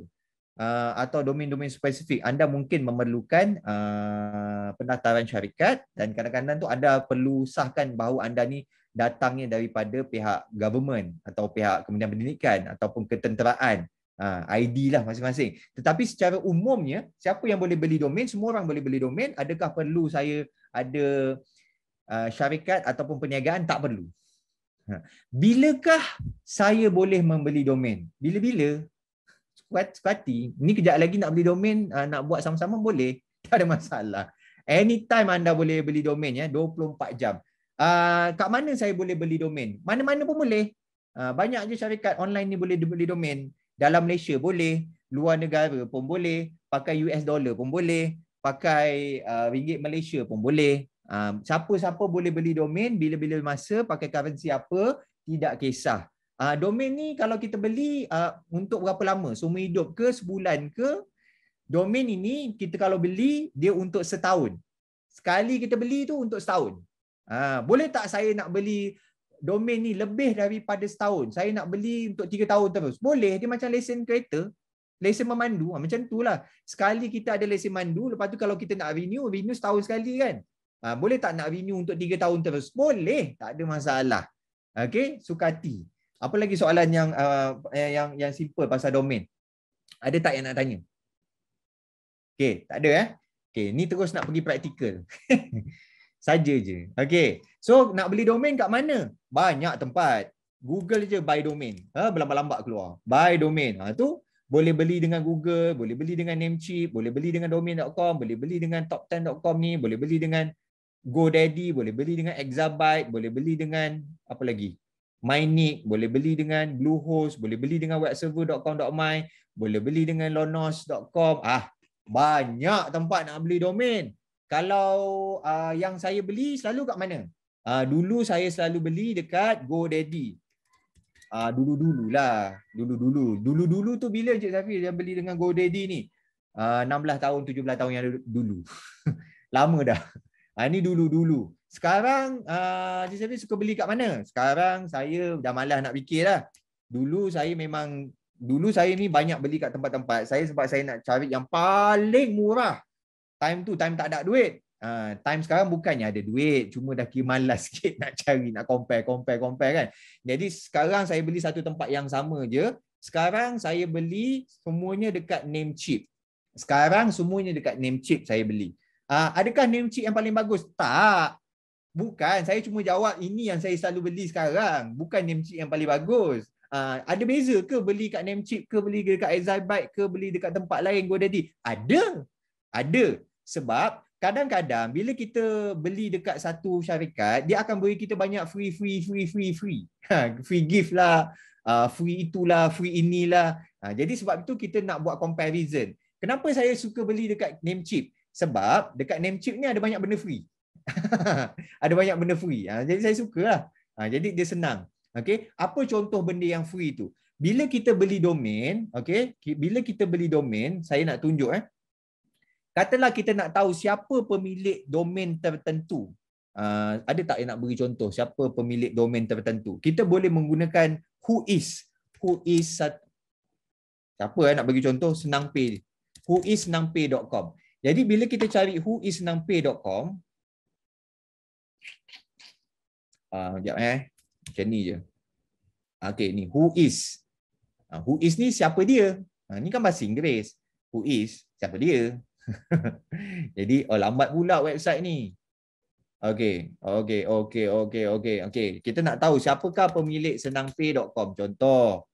uh, atau domain-domain spesifik anda mungkin memerlukan uh, pendaftaran syarikat dan kadang-kadang tu anda perlu sahkan bahawa anda ni datangnya daripada pihak government atau pihak kementerian pendidikan ataupun ketenteraan ah, ID lah masing-masing. Tetapi secara umumnya, siapa yang boleh beli domain, semua orang boleh beli domain. Adakah perlu saya ada uh, syarikat ataupun perniagaan? Tak perlu. Ha. Bilakah saya boleh membeli domain? Bila-bila? suka-suka ni kejap lagi nak beli domain uh, nak buat sama-sama boleh (laughs) tak ada masalah anytime anda boleh beli domain ya 24 jam uh, kat mana saya boleh beli domain mana-mana pun boleh uh, banyak je syarikat online ni boleh beli domain dalam Malaysia boleh luar negara pun boleh pakai US dollar pun boleh pakai uh, ringgit Malaysia pun boleh uh, siapa-siapa boleh beli domain bila-bila masa pakai currency apa tidak kisah Uh, domain ni kalau kita beli uh, untuk berapa lama? Seumur hidup ke sebulan ke? Domain ini kita kalau beli dia untuk setahun. Sekali kita beli tu untuk setahun. Uh, boleh tak saya nak beli domain ni lebih daripada setahun? Saya nak beli untuk tiga tahun terus. Boleh dia macam lesen kereta. Lesen memandu. Uh, macam tu lah. Sekali kita ada lesen mandu. Lepas tu kalau kita nak renew, renew setahun sekali kan? Uh, boleh tak nak renew untuk tiga tahun terus? Boleh. Tak ada masalah. Okay. Sukati. Apa lagi soalan yang uh, eh, yang yang simple pasal domain? Ada tak yang nak tanya? Okey, tak ada eh? Okey, ni terus nak pergi praktikal. (laughs) Saja je. Okey. So nak beli domain kat mana? Banyak tempat. Google je buy domain. Ha, berlambat-lambat keluar. Buy domain. Ha, tu boleh beli dengan Google, boleh beli dengan Namecheap, boleh beli dengan domain.com, boleh beli dengan top10.com ni, boleh beli dengan GoDaddy, boleh beli dengan Exabyte, boleh beli dengan apa lagi? MyNIC, boleh beli dengan Bluehost, boleh beli dengan webserver.com.my, boleh beli dengan lonos.com. Ah, banyak tempat nak beli domain. Kalau uh, yang saya beli selalu kat mana? Uh, dulu saya selalu beli dekat GoDaddy. Uh, dulu-dulu lah. Dulu-dulu. Dulu-dulu tu bila Encik Safi dia beli dengan GoDaddy ni? Uh, 16 tahun, 17 tahun yang dulu. (laughs) Lama dah. Uh, ini dulu-dulu sekarang uh, ah, Encik Safi suka beli kat mana? Sekarang saya dah malas nak fikir lah. Dulu saya memang, dulu saya ni banyak beli kat tempat-tempat. Saya sebab saya nak cari yang paling murah. Time tu, time tak ada duit. Uh, time sekarang bukannya ada duit. Cuma dah kira malas (laughs) sikit nak cari, nak compare, compare, compare kan. Jadi sekarang saya beli satu tempat yang sama je. Sekarang saya beli semuanya dekat name chip. Sekarang semuanya dekat name chip saya beli. Uh, adakah name chip yang paling bagus? Tak. Bukan, saya cuma jawab ini yang saya selalu beli sekarang. Bukan name chip yang paling bagus. Uh, ada beza ke beli kat chip, ke beli dekat Exibyte ke beli dekat tempat lain GoDaddy? Ada. Ada. Sebab kadang-kadang bila kita beli dekat satu syarikat, dia akan beri kita banyak free, free, free, free, free. Ha, free gift lah. Uh, free itulah, free inilah. Ha, jadi sebab itu kita nak buat comparison. Kenapa saya suka beli dekat name chip? Sebab dekat name chip ni ada banyak benda free. (laughs) ada banyak benda free. Ha, jadi saya sukalah. Ha, jadi dia senang. Okay, apa contoh benda yang free tu? Bila kita beli domain, okay? bila kita beli domain, saya nak tunjuk eh. Katalah kita nak tahu siapa pemilik domain tertentu. Uh, ada tak yang nak beri contoh siapa pemilik domain tertentu? Kita boleh menggunakan who is. Who is siapa eh nak bagi contoh senangpay. whoisnangpay.com. Jadi bila kita cari whoisnangpay.com, Ah, sekejap eh. Macam ni je. Okay, ni who is. Uh, who is ni siapa dia? Uh, ni kan bahasa Inggeris. Who is, siapa dia? (laughs) Jadi, oh, lambat pula website ni. Okay, okay, okay, okay, okay, okay. Kita nak tahu siapakah pemilik senangpay.com. Contoh,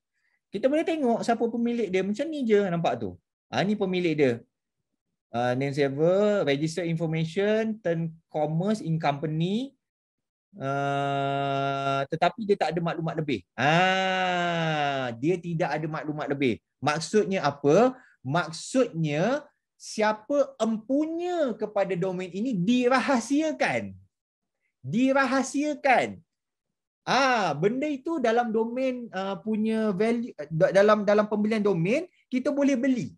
kita boleh tengok siapa pemilik dia. Macam ni je nampak tu. Ha, ni pemilik dia. Uh, name server, register information, turn commerce in company, Uh, tetapi dia tak ada maklumat lebih. Ah, dia tidak ada maklumat lebih. Maksudnya apa? Maksudnya siapa empunya kepada domain ini dirahasiakan. Dirahasiakan. Ah, benda itu dalam domain uh, punya value dalam dalam pembelian domain kita boleh beli.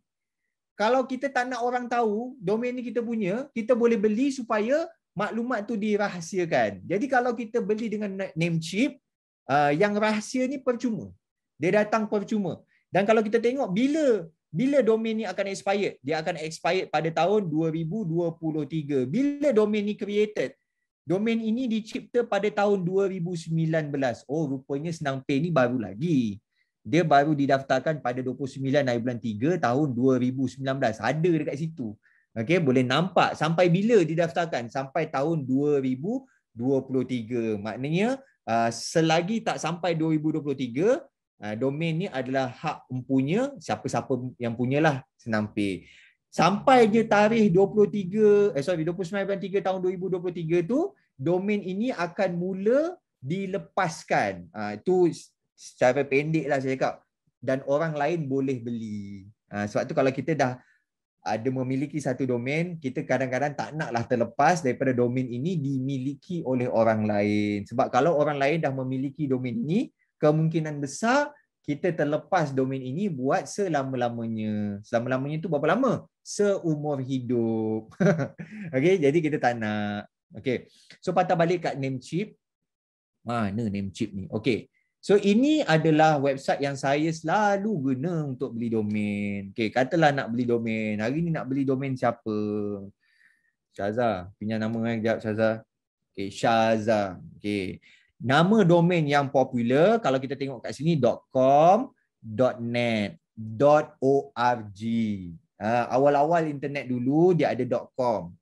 Kalau kita tak nak orang tahu domain ini kita punya, kita boleh beli supaya maklumat tu dirahsiakan. Jadi kalau kita beli dengan name chip, uh, yang rahsia ni percuma. Dia datang percuma. Dan kalau kita tengok bila bila domain ni akan expire, Dia akan expire pada tahun 2023. Bila domain ni created? Domain ini dicipta pada tahun 2019. Oh, rupanya senang pay ni baru lagi. Dia baru didaftarkan pada 29 hari bulan 3 tahun 2019. Ada dekat situ. Okay, boleh nampak sampai bila didaftarkan? Sampai tahun 2023. Maknanya uh, selagi tak sampai 2023, uh, domain ni adalah hak empunya siapa-siapa yang punyalah senampir. Sampai je tarikh 23 eh sorry 29.3 tahun 2023 tu domain ini akan mula dilepaskan. itu uh, secara pendeklah saya cakap dan orang lain boleh beli. Ha, sebab tu kalau kita dah ada memiliki satu domain, kita kadang-kadang tak naklah terlepas daripada domain ini dimiliki oleh orang lain. Sebab kalau orang lain dah memiliki domain ini, kemungkinan besar kita terlepas domain ini buat selama-lamanya. Selama-lamanya itu berapa lama? Seumur hidup. (laughs) okay, jadi kita tak nak. Okay. So patah balik kat name chip. Mana name chip ni? Okay. So ini adalah website yang saya selalu guna untuk beli domain. Okay, katalah nak beli domain. Hari ni nak beli domain siapa? Shaza. Pinjam nama kan sekejap Shaza. Okay, Shaza. Okay. Nama domain yang popular kalau kita tengok kat sini .com, .net, .org. Uh, awal-awal internet dulu dia ada .com.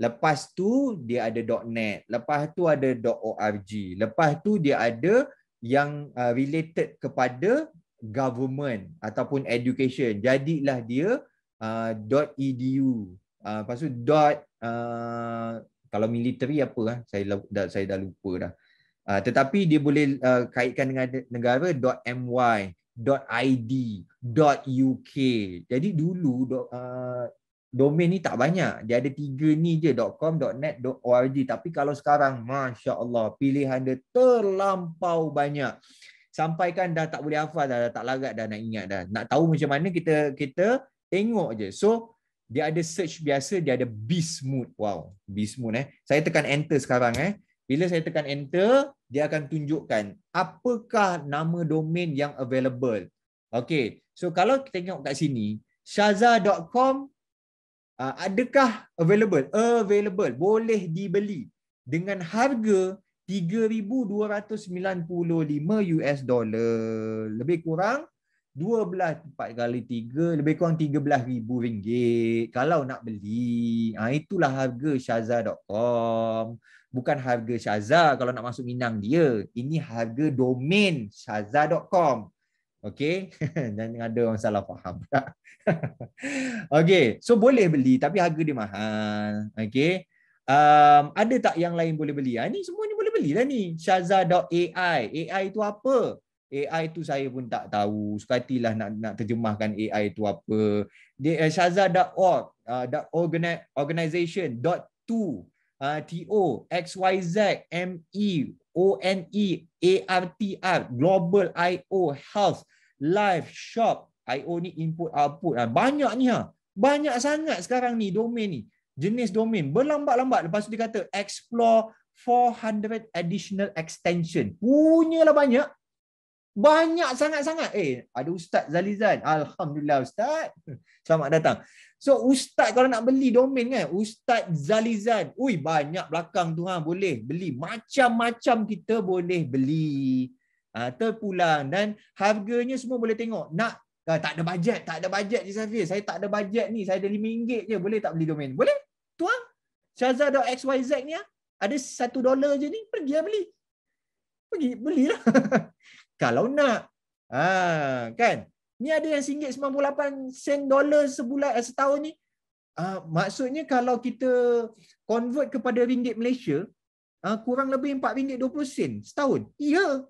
Lepas tu dia ada .net. Lepas tu ada .org. Lepas tu dia ada yang uh, related kepada government ataupun education jadilah dia uh, .edu uh, lepas tu dot, uh, kalau military apa lah saya dah saya dah lupa dah Uh, tetapi dia boleh uh, kaitkan dengan negara .my, .id, .uk. Jadi dulu uh, domain ni tak banyak. Dia ada tiga ni je, .com, .net, .org. Tapi kalau sekarang, Masya Allah, pilihan dia terlampau banyak. Sampai kan dah tak boleh hafal dah, dah tak lagak, dah, nak ingat dah. Nak tahu macam mana, kita kita tengok je. So, dia ada search biasa, dia ada beast mode. Wow, beast mode eh. Saya tekan enter sekarang eh. Bila saya tekan enter, dia akan tunjukkan apakah nama domain yang available. Okay, so kalau kita tengok kat sini, Shaza.com uh, adakah available available boleh dibeli dengan harga 3295 US dollar lebih kurang 12 empat kali 3 lebih kurang 13000 ringgit kalau nak beli ha, itulah harga shaza.com. bukan harga shaza. kalau nak masuk minang dia ini harga domain shaza.com. Okay. (laughs) Dan ada orang salah faham. (laughs) okay. So boleh beli tapi harga dia mahal. Okay. Um, ada tak yang lain boleh beli? Ha, ni semua ni boleh beli lah ni. Shaza.ai. AI tu apa? AI tu saya pun tak tahu. Sukatilah nak nak terjemahkan AI tu apa. Dia, uh, eh, Shaza.org. Uh, organisation Dot to. Uh, T-O. X-Y-Z. M-E. O-N-E. A-R-T-R. Global I-O. Health live shop IO ni input output ah, banyak ni ha banyak sangat sekarang ni domain ni jenis domain berlambat-lambat lepas tu dia kata explore 400 additional extension punyalah banyak banyak sangat-sangat eh ada ustaz Zalizan alhamdulillah ustaz selamat datang so ustaz kalau nak beli domain kan ustaz Zalizan ui banyak belakang tu ha boleh beli macam-macam kita boleh beli Ah, terpulang dan harganya semua boleh tengok nak ah, tak ada bajet tak ada bajet je Safir saya tak ada bajet ni saya ada RM5 je boleh tak beli domain boleh tuang syaza.xyz ni ah. ada satu dolar je ni pergi lah beli pergi belilah (laughs) kalau nak ha, kan ni ada yang RM98 sen dolar sebulan eh, setahun ni ah, maksudnya kalau kita convert kepada ringgit Malaysia ah, kurang lebih RM4.20 sen setahun iya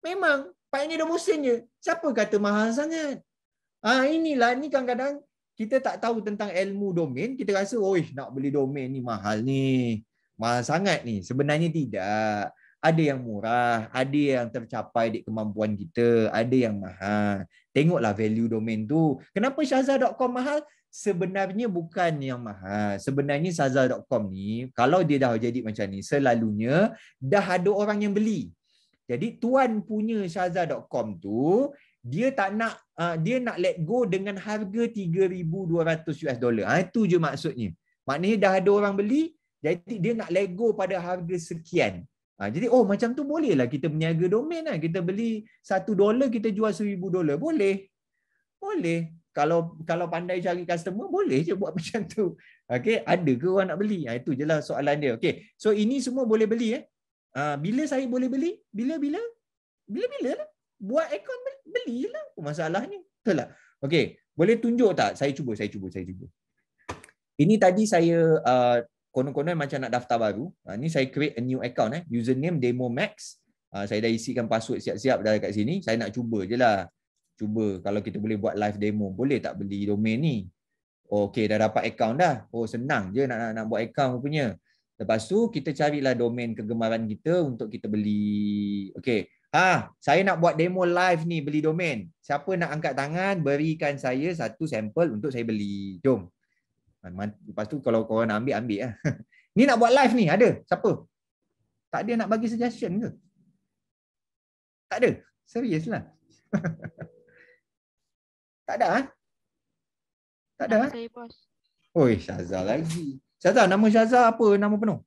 Memang pak ini musim musimnya. Siapa kata mahal sangat? Ha, inilah ni kadang-kadang kita tak tahu tentang ilmu domain. Kita rasa, oi nak beli domain ni mahal ni. Mahal sangat ni. Sebenarnya tidak. Ada yang murah. Ada yang tercapai di kemampuan kita. Ada yang mahal. Tengoklah value domain tu. Kenapa syazah.com mahal? Sebenarnya bukan yang mahal. Sebenarnya syazah.com ni, kalau dia dah jadi macam ni, selalunya dah ada orang yang beli. Jadi tuan punya Shaza.com tu dia tak nak uh, dia nak let go dengan harga 3200 US dollar. Ha, itu je maksudnya. Maknanya dah ada orang beli jadi dia nak let go pada harga sekian. Ha, jadi oh macam tu boleh lah kita berniaga domain lah. Kita beli 1 dollar kita jual 1000 dollar. Boleh. Boleh. Kalau kalau pandai cari customer boleh je buat (laughs) macam tu. Okey, ada ke orang nak beli? Ha, itu je lah soalan dia. Okey. So ini semua boleh beli eh. Ah, bila saya boleh beli? Bila bila? Bila bila lah. Buat akaun beli lah. Apa oh, masalahnya? Betul tak? Okey. Boleh tunjuk tak? Saya cuba, saya cuba, saya cuba. Ini tadi saya uh, konon-konon macam nak daftar baru. Uh, ni saya create a new account. Eh. Username Demo Max. Uh, saya dah isikan password siap-siap dah dekat sini. Saya nak cuba je lah. Cuba kalau kita boleh buat live demo. Boleh tak beli domain ni? Okey, dah dapat account dah. Oh, senang je nak, nak, nak buat account rupanya. Lepas tu kita carilah domain kegemaran kita untuk kita beli. Okey. Ha, saya nak buat demo live ni beli domain. Siapa nak angkat tangan berikan saya satu sampel untuk saya beli. Jom. Lepas tu kalau kau nak ambil ambil lah. (laughs) ni nak buat live ni ada? Siapa? Tak ada nak bagi suggestion ke? Tak ada. Seriuslah. (laughs) tak ada ha? Tak ada. Ha? Saya bos. Oi, Syazal lagi. Syaza, nama Syaza apa nama penuh?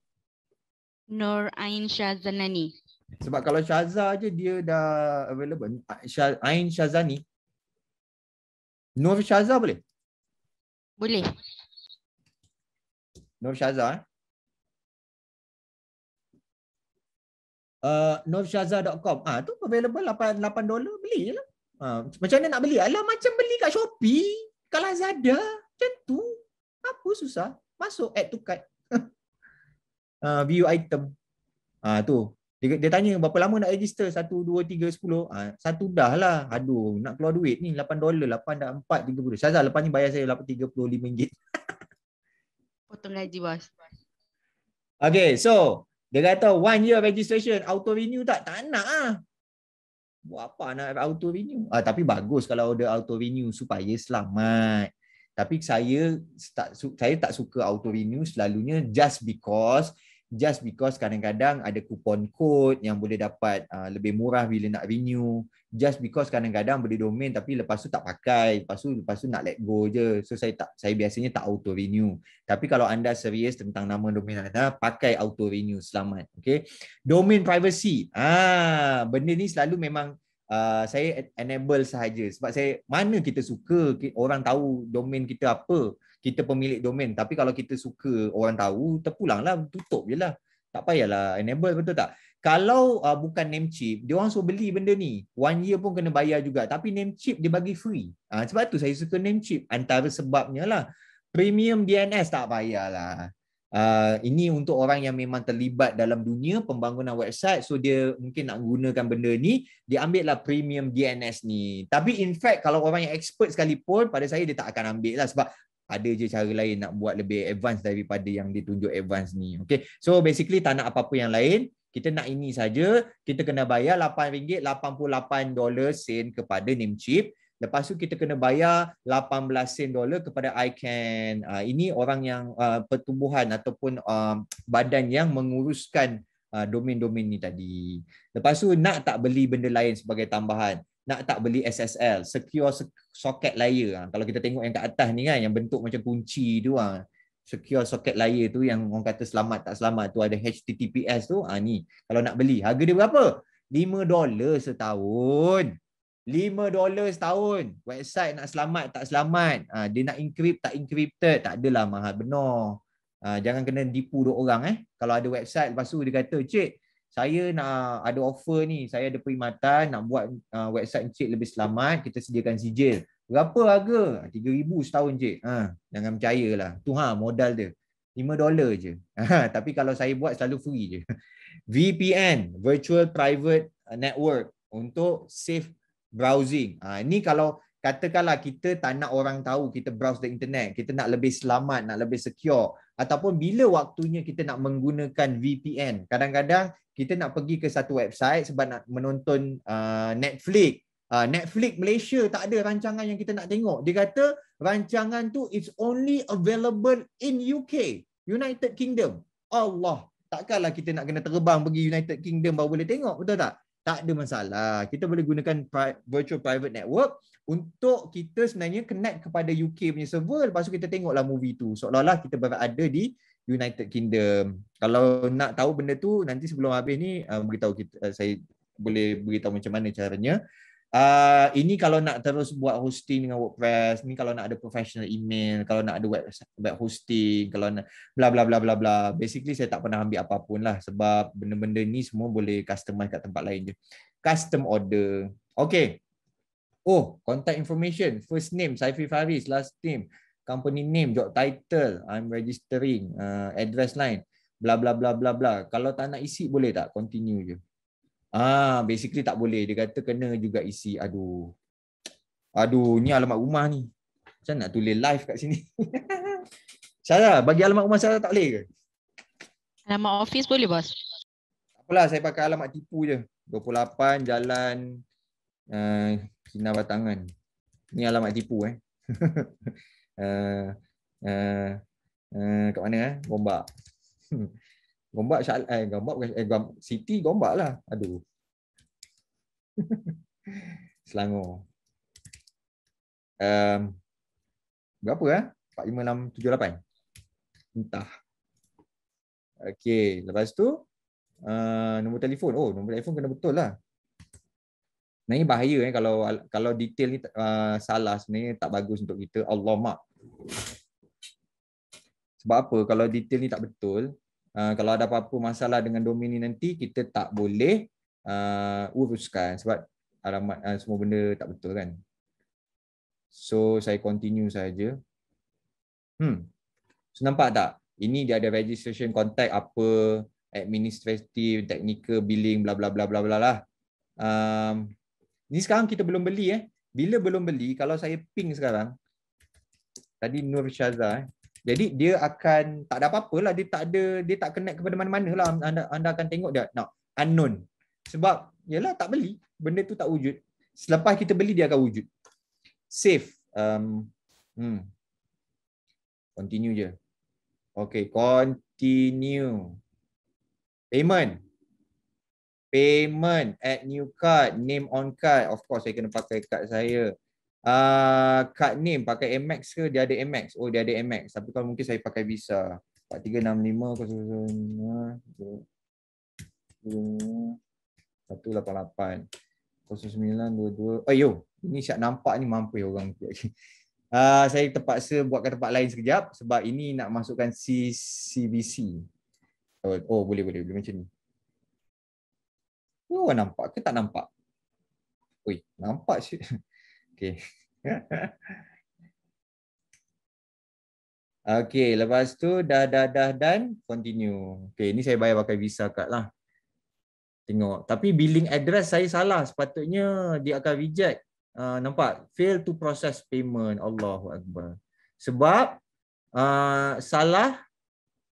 Nur Ain Syazanani. Sebab kalau Syaza je dia dah available. Ain Syazani. Nur Syaza boleh? Boleh. Nur Syaza. Eh? Uh, Nurshaza.com. Ah tu available 8 8 dolar beli je lah. Ah, macam mana nak beli? Alah macam beli kat Shopee, Kalau Lazada, macam tu. Apa susah? masuk add to cart uh, (laughs) view item uh, tu dia, dia tanya berapa lama nak register 1 2 3 10 ah satu dah lah aduh nak keluar duit ni 8 dolar 8 dah 4 30 Syaza lepas ni bayar saya 35 ringgit (laughs) potong gaji bos Okay, so dia kata one year registration auto renew tak? Tak nak ah. Buat apa nak auto renew? Ah tapi bagus kalau ada auto renew supaya selamat tapi saya tak saya tak suka auto renew selalunya just because just because kadang-kadang ada kupon kod yang boleh dapat uh, lebih murah bila nak renew just because kadang-kadang beli domain tapi lepas tu tak pakai lepas tu lepas tu nak let go je so saya tak saya biasanya tak auto renew tapi kalau anda serius tentang nama domain anda pakai auto renew selamat okey domain privacy ah benda ni selalu memang Ah, saya enable sahaja sebab saya mana kita suka orang tahu domain kita apa kita pemilik domain tapi kalau kita suka orang tahu terpulanglah tutup je lah tak payahlah enable betul tak kalau uh, bukan name chip dia orang suruh beli benda ni one year pun kena bayar juga tapi name chip dia bagi free ha, sebab tu saya suka name chip antara sebabnya lah premium DNS tak payahlah Uh, ini untuk orang yang memang terlibat dalam dunia pembangunan website so dia mungkin nak gunakan benda ni dia ambil lah premium DNS ni tapi in fact kalau orang yang expert sekalipun pada saya dia tak akan ambil lah sebab ada je cara lain nak buat lebih advance daripada yang ditunjuk advance ni okay. so basically tak nak apa-apa yang lain kita nak ini saja kita kena bayar RM8.88 sen kepada Namecheap Lepas tu kita kena bayar 18 sen dolar kepada ICANN. Uh, ah, ini orang yang uh, ah, pertubuhan ataupun uh, badan yang menguruskan uh, domain-domain ni tadi. Lepas tu nak tak beli benda lain sebagai tambahan. Nak tak beli SSL, secure socket layer. Kalau kita tengok yang kat atas ni kan yang bentuk macam kunci tu ah. Secure socket layer tu yang orang kata selamat tak selamat tu ada HTTPS tu ah ni. Kalau nak beli harga dia berapa? 5 dolar setahun. 5 setahun website nak selamat tak selamat ha, dia nak encrypt tak encrypted tak adalah mahal benar ha, jangan kena dipu dua orang eh kalau ada website lepas tu dia kata cik saya nak ada offer ni saya ada perkhidmatan nak buat uh, website cik lebih selamat kita sediakan sijil berapa harga 3000 setahun cik ha, jangan percayalah tu ha modal dia 5 dolar je. (laughs) Tapi kalau saya buat selalu free je. (laughs) VPN, Virtual Private Network untuk safe browsing. Ha, ini kalau katakanlah kita tak nak orang tahu kita browse the internet, kita nak lebih selamat, nak lebih secure. Ataupun bila waktunya kita nak menggunakan VPN. Kadang-kadang kita nak pergi ke satu website sebab nak menonton uh, Netflix. Uh, Netflix Malaysia tak ada rancangan yang kita nak tengok. Dia kata rancangan tu it's only available in UK, United Kingdom. Allah, takkanlah kita nak kena terbang pergi United Kingdom baru boleh tengok, betul tak? tak ada masalah. Kita boleh gunakan virtual private network untuk kita sebenarnya connect kepada UK punya server lepas tu kita tengoklah movie tu. Seolah-olah kita berada di United Kingdom. Kalau nak tahu benda tu nanti sebelum habis ni uh, beritahu kita uh, saya boleh beritahu macam mana caranya. Ah, ini kalau nak terus buat hosting dengan WordPress, ni kalau nak ada professional email, kalau nak ada web web hosting, kalau nak bla bla bla bla bla. Basically saya tak pernah ambil apapun lah sebab benda-benda ni semua boleh customize kat tempat lain je. Custom order. Okay. Oh, contact information. First name, Saifi Faris. Last name, company name, job title. I'm registering. Uh, address line. Bla bla bla bla bla. Kalau tak nak isi boleh tak? Continue je. Ah, basically tak boleh. Dia kata kena juga isi. Aduh. Aduh, ni alamat rumah ni. Macam nak tulis live kat sini. Saya (laughs) bagi alamat rumah saya tak boleh ke? Alamat office boleh, bos. Apalah, saya pakai alamat tipu je. 28 Jalan uh, Sinar Batangan. Ni alamat tipu eh. uh, uh, uh, kat mana eh? Gombak. (laughs) Gombak Syal eh, Gombak bukan eh, Gombak City Gombak lah. Aduh. (laughs) Selangor. Um, berapa eh? 4, 5, 6, 7, 8. Entah. Okay. Lepas tu, uh, nombor telefon. Oh, nombor telefon kena betul lah. Nah, ini bahaya eh, kalau kalau detail ni uh, salah sebenarnya tak bagus untuk kita. Allah mak. Sebab apa? Kalau detail ni tak betul, Ah, kalau ada apa-apa masalah dengan domain ni nanti kita tak boleh uh, uruskan sebab alamat uh, semua benda tak betul kan so saya continue saja hmm so, nampak tak ini dia ada registration contact apa administrative technical billing bla bla bla bla bla lah um, ni sekarang kita belum beli eh bila belum beli kalau saya ping sekarang tadi Nur Syaza eh jadi dia akan tak ada apa-apa lah. Dia tak ada, dia tak connect kepada mana-mana lah. Anda, anda akan tengok dia. No unknown. Sebab, yelah tak beli. Benda tu tak wujud. Selepas kita beli, dia akan wujud. Safe. Um, hmm. Continue je. Okay, continue. Payment. Payment Add new card. Name on card. Of course, saya kena pakai card saya. Ah, card name pakai MX ke dia ada MX. oh dia ada MX. tapi kalau mungkin saya pakai Visa 4365 ayo eh, ini siap nampak ni mampu ya orang uh, (laughs) saya terpaksa buat ke tempat lain sekejap sebab ini nak masukkan CCBC oh, oh boleh boleh boleh macam ni Oh, nampak ke tak nampak? Oi, nampak sih. (laughs) Okay. (laughs) Okay, lepas tu dah dah dah dan continue. Okay, ni saya bayar pakai visa card lah. Tengok. Tapi billing address saya salah. Sepatutnya dia akan reject. Uh, nampak? Fail to process payment. Allahu Akbar. Sebab uh, salah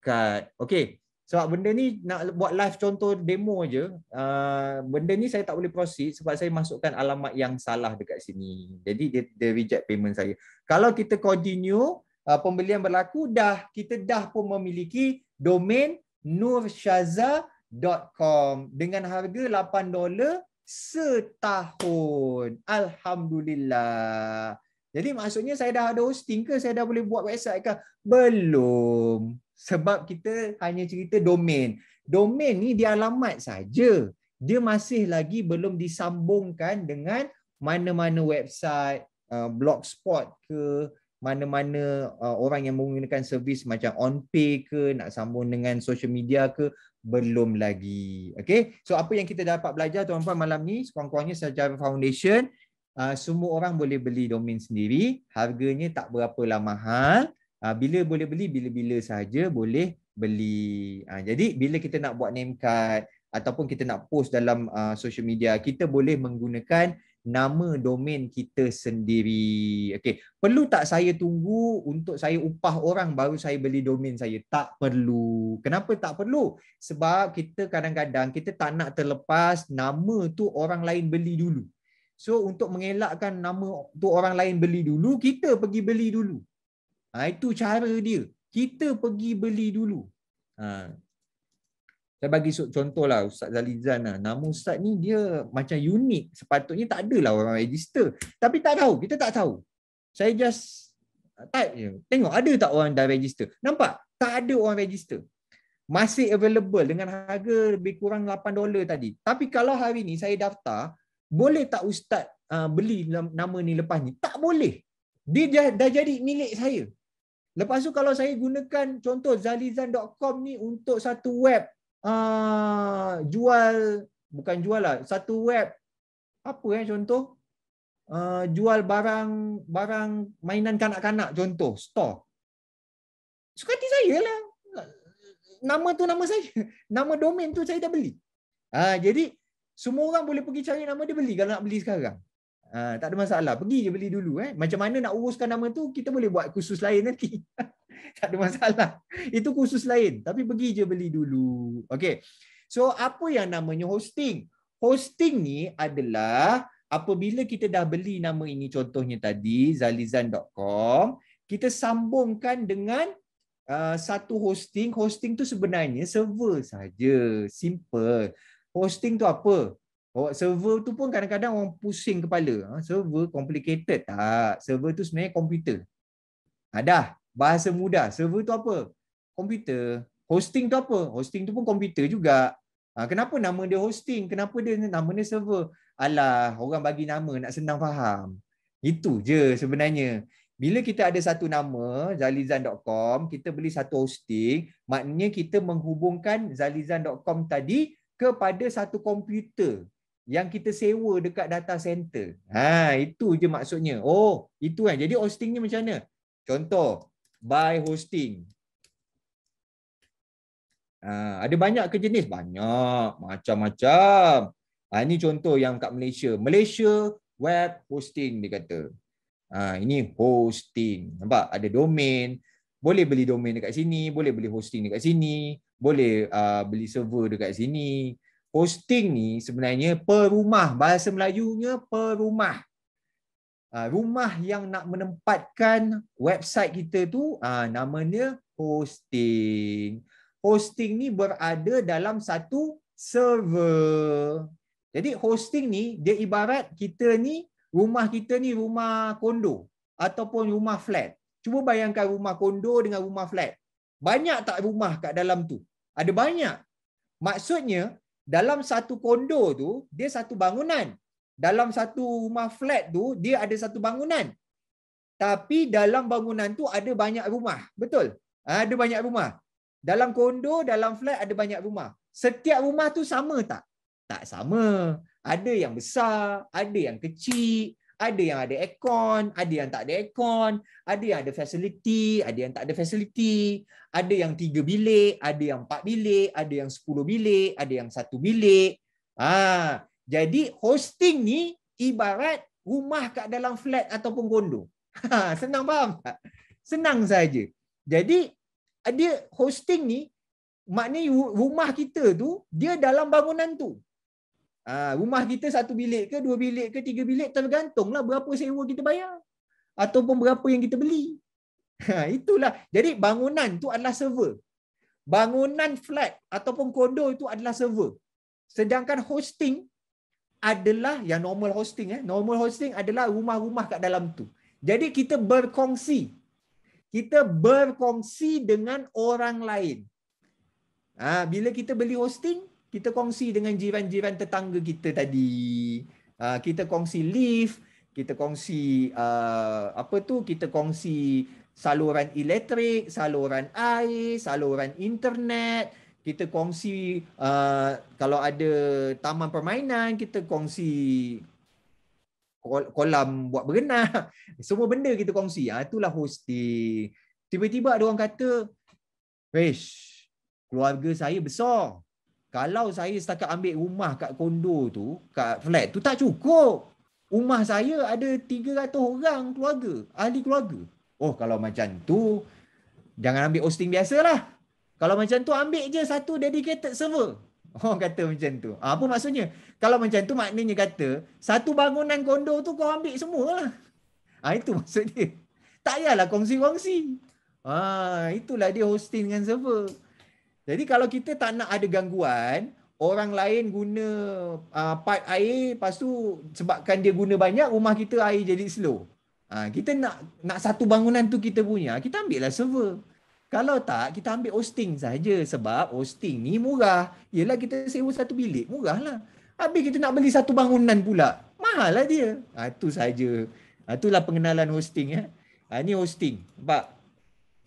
card. Okay. Sebab benda ni nak buat live contoh demo je, uh, benda ni saya tak boleh proceed sebab saya masukkan alamat yang salah dekat sini. Jadi dia, dia reject payment saya. Kalau kita continue, uh, pembelian berlaku dah, kita dah pun memiliki domain nurshaza.com dengan harga 8 dolar setahun. Alhamdulillah. Jadi maksudnya saya dah ada hosting ke? Saya dah boleh buat website ke? Belum sebab kita hanya cerita domain. Domain ni dia alamat saja. Dia masih lagi belum disambungkan dengan mana-mana website, uh, blogspot ke, mana-mana uh, orang yang menggunakan servis macam on OnPay ke, nak sambung dengan social media ke, belum lagi. Okay? So apa yang kita dapat belajar tuan-tuan malam ni, sekurang-kurangnya secara foundation, uh, semua orang boleh beli domain sendiri, harganya tak berapa lah mahal. Ah, bila boleh beli bila-bila saja boleh beli ha, jadi bila kita nak buat name card ataupun kita nak post dalam uh, social media kita boleh menggunakan nama domain kita sendiri okey perlu tak saya tunggu untuk saya upah orang baru saya beli domain saya tak perlu kenapa tak perlu sebab kita kadang-kadang kita tak nak terlepas nama tu orang lain beli dulu so untuk mengelakkan nama tu orang lain beli dulu kita pergi beli dulu Ha, itu cara dia. Kita pergi beli dulu. Ha. Saya bagi contoh lah Ustaz Zalizan. Lah. Nama Ustaz ni dia macam unik. Sepatutnya tak ada lah orang register. Tapi tak tahu. Kita tak tahu. Saya just type je. Tengok ada tak orang dah register. Nampak? Tak ada orang register. Masih available dengan harga lebih kurang 8 dolar tadi. Tapi kalau hari ni saya daftar, boleh tak Ustaz ha, beli nama ni lepas ni? Tak boleh. Dia dah, dah jadi milik saya. Lepas tu kalau saya gunakan contoh zalizan.com ni untuk satu web uh, jual bukan jual lah satu web apa eh contoh uh, jual barang barang mainan kanak-kanak contoh store suka hati saya lah nama tu nama saya (laughs) nama domain tu saya dah beli uh, jadi semua orang boleh pergi cari nama dia beli kalau nak beli sekarang Ha, tak ada masalah. Pergi je beli dulu. Eh. Macam mana nak uruskan nama tu, kita boleh buat khusus lain nanti. (laughs) tak ada masalah. Itu khusus lain. Tapi pergi je beli dulu. Okay. So, apa yang namanya hosting? Hosting ni adalah apabila kita dah beli nama ini contohnya tadi, zalizan.com, kita sambungkan dengan uh, satu hosting. Hosting tu sebenarnya server saja. Simple. Hosting tu apa? Bawa oh, server tu pun kadang-kadang orang pusing kepala. Ha, server complicated. Tak. Ha, server tu sebenarnya komputer. Ada ha, dah. Bahasa mudah. Server tu apa? Komputer. Hosting tu apa? Hosting tu pun komputer juga. Ha, kenapa nama dia hosting? Kenapa dia nama dia server? Alah, orang bagi nama nak senang faham. Itu je sebenarnya. Bila kita ada satu nama, zalizan.com, kita beli satu hosting, maknanya kita menghubungkan zalizan.com tadi kepada satu komputer yang kita sewa dekat data center. Ha, itu je maksudnya. Oh, itu kan. Jadi hostingnya macam mana? Contoh, buy hosting. Ha, ada banyak ke jenis? Banyak. Macam-macam. Ha, ini contoh yang kat Malaysia. Malaysia web hosting dia kata. Ha, ini hosting. Nampak? Ada domain. Boleh beli domain dekat sini. Boleh beli hosting dekat sini. Boleh uh, beli server dekat sini hosting ni sebenarnya perumah bahasa Melayunya perumah ah, rumah yang nak menempatkan website kita tu ah, namanya hosting hosting ni berada dalam satu server jadi hosting ni dia ibarat kita ni rumah kita ni rumah kondo ataupun rumah flat cuba bayangkan rumah kondo dengan rumah flat banyak tak rumah kat dalam tu ada banyak maksudnya dalam satu kondo tu dia satu bangunan. Dalam satu rumah flat tu dia ada satu bangunan. Tapi dalam bangunan tu ada banyak rumah. Betul? Ah, ada banyak rumah. Dalam kondo, dalam flat ada banyak rumah. Setiap rumah tu sama tak? Tak sama. Ada yang besar, ada yang kecil ada yang ada aircon, ada yang tak ada aircon, ada yang ada facility, ada yang tak ada facility, ada yang tiga bilik, ada yang empat bilik, ada yang sepuluh bilik, ada yang satu bilik. Ha. Jadi hosting ni ibarat rumah kat dalam flat ataupun kondo. Ha. Senang faham tak? Senang saja. Jadi dia hosting ni maknanya rumah kita tu dia dalam bangunan tu. Ha, rumah kita satu bilik ke, dua bilik ke, tiga bilik tergantung lah berapa sewa kita bayar. Ataupun berapa yang kita beli. Ha, itulah. Jadi bangunan tu adalah server. Bangunan flat ataupun kondo itu adalah server. Sedangkan hosting adalah yang normal hosting. Eh. Normal hosting adalah rumah-rumah kat dalam tu. Jadi kita berkongsi. Kita berkongsi dengan orang lain. Ha, bila kita beli hosting, kita kongsi dengan jiran-jiran tetangga kita tadi. Uh, kita kongsi lift, kita kongsi uh, apa tu? Kita kongsi saluran elektrik, saluran air, saluran internet. Kita kongsi uh, kalau ada taman permainan, kita kongsi kolam buat berenang. (laughs) Semua benda kita kongsi. Ha, itulah hosting. Tiba-tiba ada orang kata, Fish, keluarga saya besar. Kalau saya setakat ambil rumah kat kondo tu, kat flat tu tak cukup. Rumah saya ada 300 orang keluarga, ahli keluarga. Oh kalau macam tu, jangan ambil hosting biasa lah. Kalau macam tu ambil je satu dedicated server. (laughs) Oh kata macam tu. Ah, apa maksudnya? Kalau macam tu maknanya kata, satu bangunan kondo tu kau ambil semualah. Ah itu (laughs) maksudnya. Tak payahlah kongsi-kongsi. Ah itulah dia hosting dengan server. Jadi kalau kita tak nak ada gangguan, orang lain guna uh, pipe air, lepas sebabkan dia guna banyak, rumah kita air jadi slow. Uh, kita nak nak satu bangunan tu kita punya, kita ambil lah server. Kalau tak, kita ambil hosting saja sebab hosting ni murah. Yelah kita sewa satu bilik, murah lah. Habis kita nak beli satu bangunan pula, mahal lah dia. itu ah, sahaja. Ha, itulah pengenalan hosting. Ya. Ha, hosting. Nampak?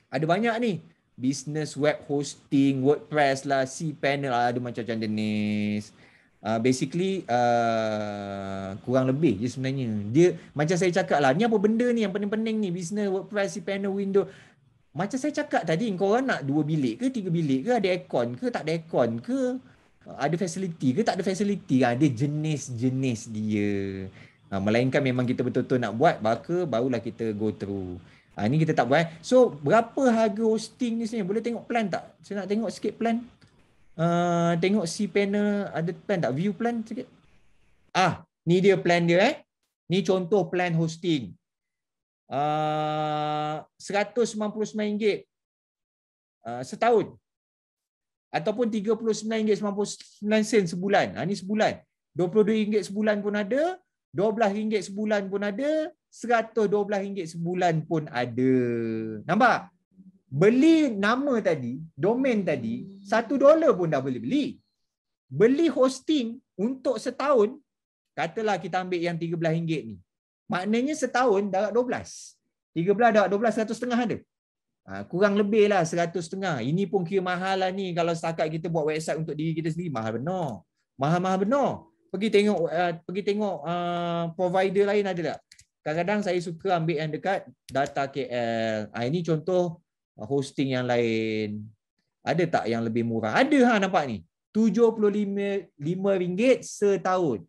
Ada banyak ni business web hosting, WordPress lah, cPanel lah, ada macam-macam jenis. Uh, basically uh, kurang lebih je sebenarnya. Dia macam saya cakap lah, ni apa benda ni yang pening-pening ni, business, WordPress, c panel Windows. Macam saya cakap tadi, korang nak dua bilik ke, tiga bilik ke, ada aircon ke, tak ada aircon ke, ada facility ke, tak ada facility. Ada ah, jenis-jenis dia. Ha, melainkan memang kita betul-betul nak buat, baka barulah kita go through. Ha, ini kita tak buat. Eh. So, berapa harga hosting ni sebenarnya? Boleh tengok plan tak? Saya nak tengok sikit plan. Uh, tengok si panel ada plan tak? View plan sikit. Ah, ni dia plan dia eh. Ni contoh plan hosting. Ah, RM199 uh, setahun ataupun RM39.99 sebulan. Ha, ni sebulan. RM22 sebulan pun ada. RM12 sebulan pun ada. RM112 sebulan pun ada. Nampak? Beli nama tadi, domain tadi, satu $1 pun dah boleh beli. Beli hosting untuk setahun, katalah kita ambil yang RM13 ni. Maknanya setahun dah RM12. RM13 dah 12 RM100 ada. Ha, kurang lebih lah RM100. Ini pun kira mahal lah ni kalau setakat kita buat website untuk diri kita sendiri. Mahal benar. Mahal-mahal benar. Pergi tengok uh, pergi tengok uh, provider lain ada tak? Kadang-kadang saya suka ambil yang dekat data KL. Ah ini contoh ah, hosting yang lain. Ada tak yang lebih murah? Ada ha nampak ni. RM75 setahun.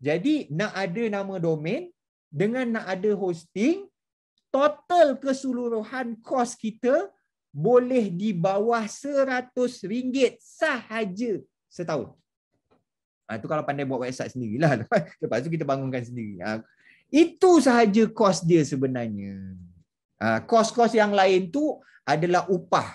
Jadi nak ada nama domain dengan nak ada hosting total keseluruhan kos kita boleh di bawah RM100 sahaja setahun. Ah ha, tu kalau pandai buat website sendirilah. (laughs) Lepas tu kita bangunkan sendiri. ha, itu sahaja kos dia sebenarnya. Ha, kos-kos yang lain tu adalah upah.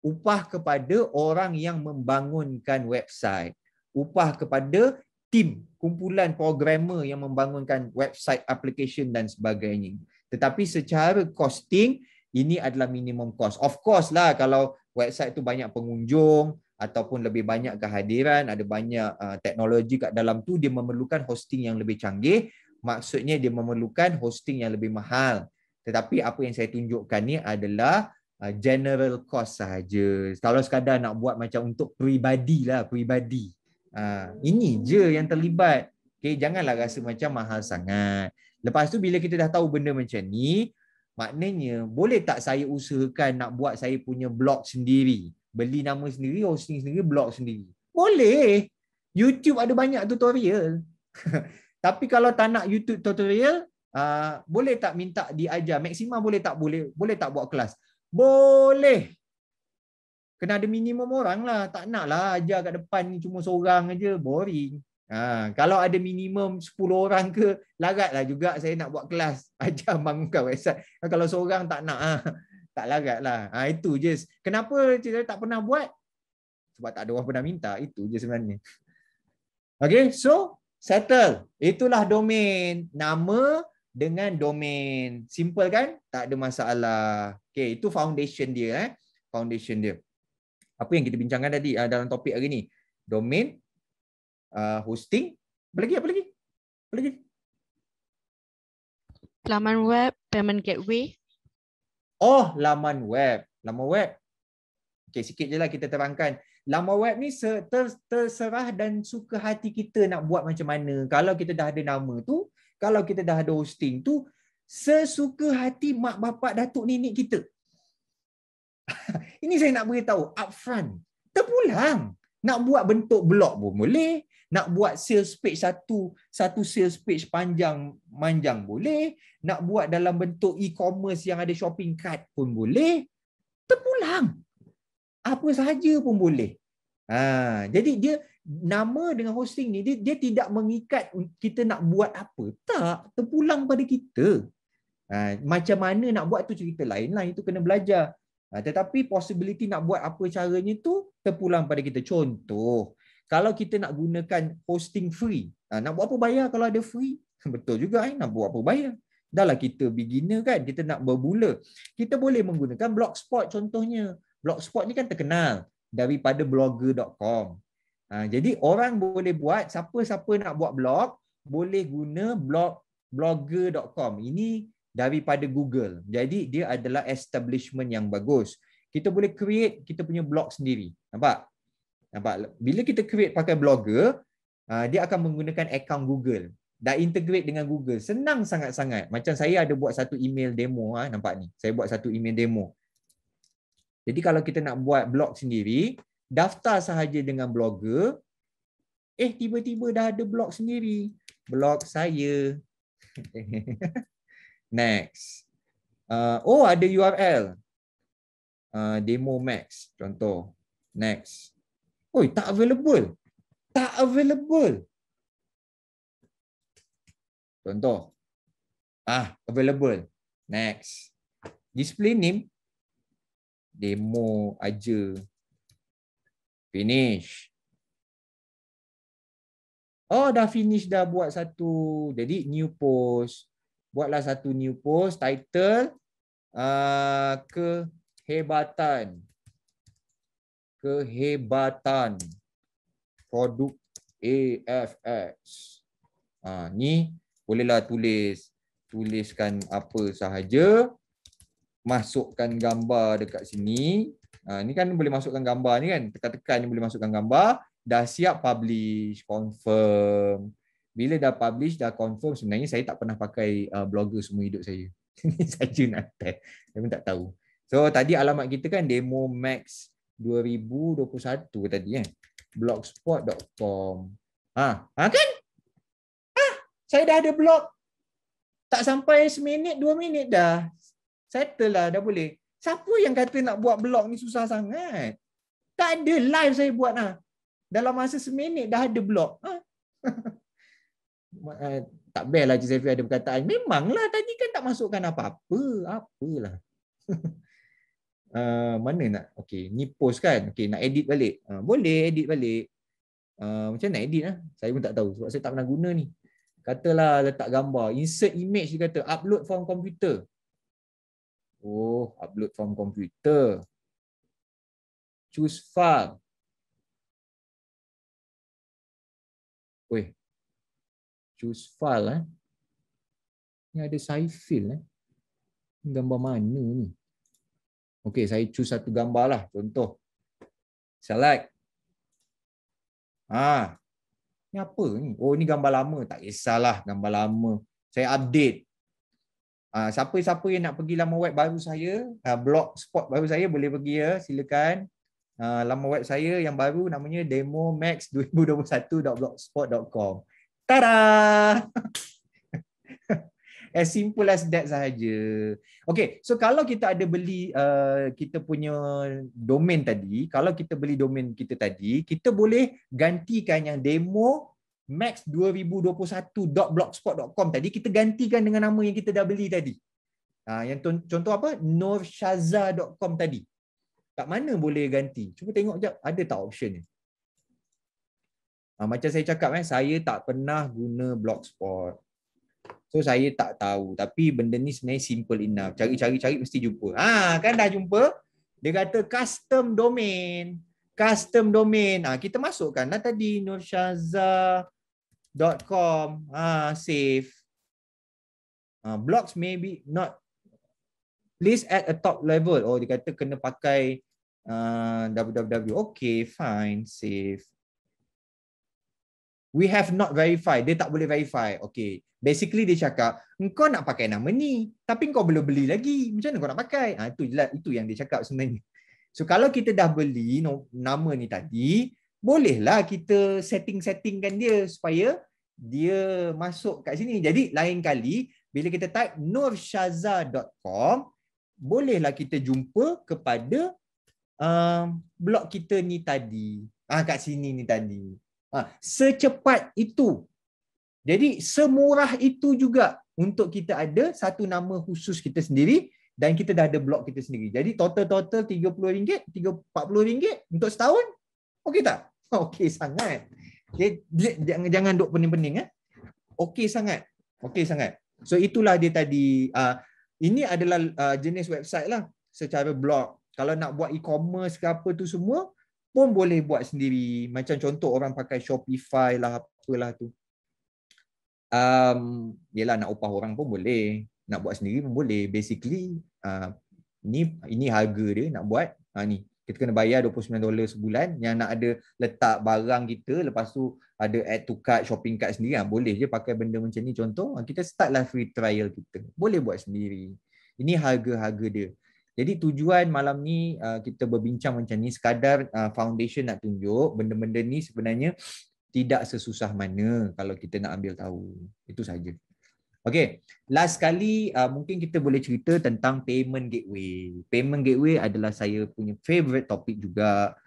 Upah kepada orang yang membangunkan website. Upah kepada tim, kumpulan programmer yang membangunkan website, aplikasi dan sebagainya. Tetapi secara costing, ini adalah minimum cost. Of course lah kalau website tu banyak pengunjung ataupun lebih banyak kehadiran, ada banyak uh, teknologi kat dalam tu, dia memerlukan hosting yang lebih canggih maksudnya dia memerlukan hosting yang lebih mahal. Tetapi apa yang saya tunjukkan ni adalah uh, general cost sahaja. Kalau sekadar nak buat macam untuk peribadi lah, peribadi. Uh, ini je yang terlibat. Okay, janganlah rasa macam mahal sangat. Lepas tu bila kita dah tahu benda macam ni, maknanya boleh tak saya usahakan nak buat saya punya blog sendiri? Beli nama sendiri, hosting sendiri, blog sendiri. Boleh. YouTube ada banyak tutorial. (laughs) Tapi kalau tak nak YouTube tutorial, uh, boleh tak minta diajar? Maksima boleh tak boleh? Boleh tak buat kelas? Boleh. Kena ada minimum orang lah. Tak nak lah ajar kat depan ni cuma seorang aja Boring. Ha, kalau ada minimum 10 orang ke Larat lah juga saya nak buat kelas (laughs) Ajar bangunkan website ah, Kalau seorang tak nak ha, Tak larat lah ha, Itu je Kenapa cerita tak pernah buat? Sebab tak ada orang pernah minta Itu je sebenarnya Okay so Settle. Itulah domain. Nama dengan domain. Simple kan? Tak ada masalah. Okay, itu foundation dia. Eh? Foundation dia. Apa yang kita bincangkan tadi uh, dalam topik hari ini? Domain, uh, hosting. Apa lagi? Apa lagi? Apa lagi? Laman web, payment gateway. Oh, laman web. Laman web. Okay, sikit je lah kita terangkan. Lama web ni terserah dan suka hati kita nak buat macam mana. Kalau kita dah ada nama tu, kalau kita dah ada hosting tu, sesuka hati mak bapak datuk nenek kita. (laughs) Ini saya nak beritahu upfront. Terpulang. Nak buat bentuk blog pun boleh. Nak buat sales page satu, satu sales page panjang manjang boleh. Nak buat dalam bentuk e-commerce yang ada shopping cart pun boleh. Terpulang apa sahaja pun boleh. Ha, jadi dia nama dengan hosting ni dia, dia tidak mengikat kita nak buat apa. Tak, terpulang pada kita. Ha, macam mana nak buat tu cerita lain lah. Itu kena belajar. Ha, tetapi possibility nak buat apa caranya tu terpulang pada kita. Contoh, kalau kita nak gunakan hosting free, ha, nak buat apa bayar kalau ada free? (laughs) Betul juga, eh? nak buat apa bayar. Dahlah kita beginner kan, kita nak berbula. Kita boleh menggunakan blogspot contohnya. Blogspot ni kan terkenal daripada blogger.com. Ha, jadi orang boleh buat siapa-siapa nak buat blog boleh guna blog blogger.com. Ini daripada Google. Jadi dia adalah establishment yang bagus. Kita boleh create kita punya blog sendiri. Nampak? Nampak? Bila kita create pakai blogger, ha, dia akan menggunakan account Google. Dah integrate dengan Google. Senang sangat-sangat. Macam saya ada buat satu email demo. Ha, nampak ni? Saya buat satu email demo. Jadi kalau kita nak buat blog sendiri, daftar sahaja dengan blogger, eh tiba-tiba dah ada blog sendiri. Blog saya. (laughs) Next. Uh, oh, ada URL. Uh, demo Max, contoh. Next. Oh, tak available. Tak available. Contoh. Ah, available. Next. Display name, demo aja. Finish. Oh dah finish dah buat satu. Jadi new post. Buatlah satu new post title uh, kehebatan. Kehebatan produk AFX. Ah uh, ni bolehlah tulis tuliskan apa sahaja masukkan gambar dekat sini. Uh, ni kan boleh masukkan gambar ni kan. Tekan-tekan ni boleh masukkan gambar. Dah siap publish. Confirm. Bila dah publish, dah confirm. Sebenarnya saya tak pernah pakai uh, blogger semua hidup saya. Ini (laughs) saja nak test. Saya pun tak tahu. So tadi alamat kita kan demo max 2021 tadi kan. Eh? Blogspot.com ha. ha kan? Ha? Saya dah ada blog. Tak sampai seminit, dua minit dah. Settle lah dah boleh. Siapa yang kata nak buat blog ni susah sangat? Tak ada live saya buat lah. Dalam masa seminit dah ada blog. Ah. (laughs) Ha? Eh, tak best lah Cik Zafir ada perkataan. lah tadi kan tak masukkan apa-apa. Apalah. uh, (laughs) mana nak? Okay. Ni post kan? Okay. Nak edit balik. Uh, boleh edit balik. Uh, macam nak edit lah. Saya pun tak tahu. Sebab saya tak pernah guna ni. Katalah letak gambar. Insert image dia kata. Upload from komputer. Oh, upload from computer. Choose file. Weh. Choose file eh. Ni ada size fill eh. Ni gambar mana ni? Okey, saya choose satu gambar lah contoh. Select. Ah. Ni apa ni? Oh, ni gambar lama. Tak kisahlah gambar lama. Saya update. Ah, siapa-siapa yang nak pergi lama web baru saya, uh, blog spot baru saya boleh pergi ya, silakan. Uh, laman web saya yang baru namanya demo max 2021.blogspot.com. Tada! (laughs) as simple as that sahaja. Okay, so kalau kita ada beli uh, kita punya domain tadi, kalau kita beli domain kita tadi, kita boleh gantikan yang demo max2021.blogspot.com tadi kita gantikan dengan nama yang kita dah beli tadi. Ah yang contoh apa? norshaza.com tadi. Tak mana boleh ganti? Cuba tengok jap ada tak option ni. Ha, macam saya cakap kan, saya tak pernah guna blogspot. So saya tak tahu tapi benda ni sebenarnya simple enough. Cari-cari-cari mesti jumpa. Ha kan dah jumpa? Dia kata custom domain custom domain. Ah ha, kita masukkanlah tadi norshaza.com dot com ah save ah blogs maybe not please at a top level oh dia kata kena pakai uh, ah, www okay fine save we have not verified dia tak boleh verify okay basically dia cakap engkau nak pakai nama ni tapi engkau belum beli lagi macam mana kau nak pakai ah itu jelas itu yang dia cakap sebenarnya so kalau kita dah beli nama ni tadi bolehlah kita setting-settingkan dia supaya dia masuk kat sini. Jadi lain kali bila kita type nurshaza.com bolehlah kita jumpa kepada um, blog kita ni tadi. Ah kat sini ni tadi. Ah secepat itu. Jadi semurah itu juga untuk kita ada satu nama khusus kita sendiri dan kita dah ada blog kita sendiri. Jadi total-total RM30, RM40 untuk setahun. Okey tak? (laughs) Okey sangat. Okay. Jangan, jangan duk pening-pening. Eh. Okey sangat. Okey sangat. So itulah dia tadi. Uh, ini adalah uh, jenis website lah. Secara blog. Kalau nak buat e-commerce ke apa tu semua. Pun boleh buat sendiri. Macam contoh orang pakai Shopify lah. Apalah tu. Um, yelah nak upah orang pun boleh. Nak buat sendiri pun boleh. Basically. Uh, ni, ini harga dia nak buat. Uh, ni kita kena bayar 29 dolar sebulan yang nak ada letak barang kita lepas tu ada add to cart shopping cart sendiri kan boleh je pakai benda macam ni contoh ah, kita start lah free trial kita boleh buat sendiri ini harga-harga dia jadi tujuan malam ni ah, kita berbincang macam ni sekadar foundation nak tunjuk benda-benda ni sebenarnya tidak sesusah mana kalau kita nak ambil tahu itu saja Okay, last kali uh, mungkin kita boleh cerita tentang payment gateway. Payment gateway adalah saya punya favorite topik juga.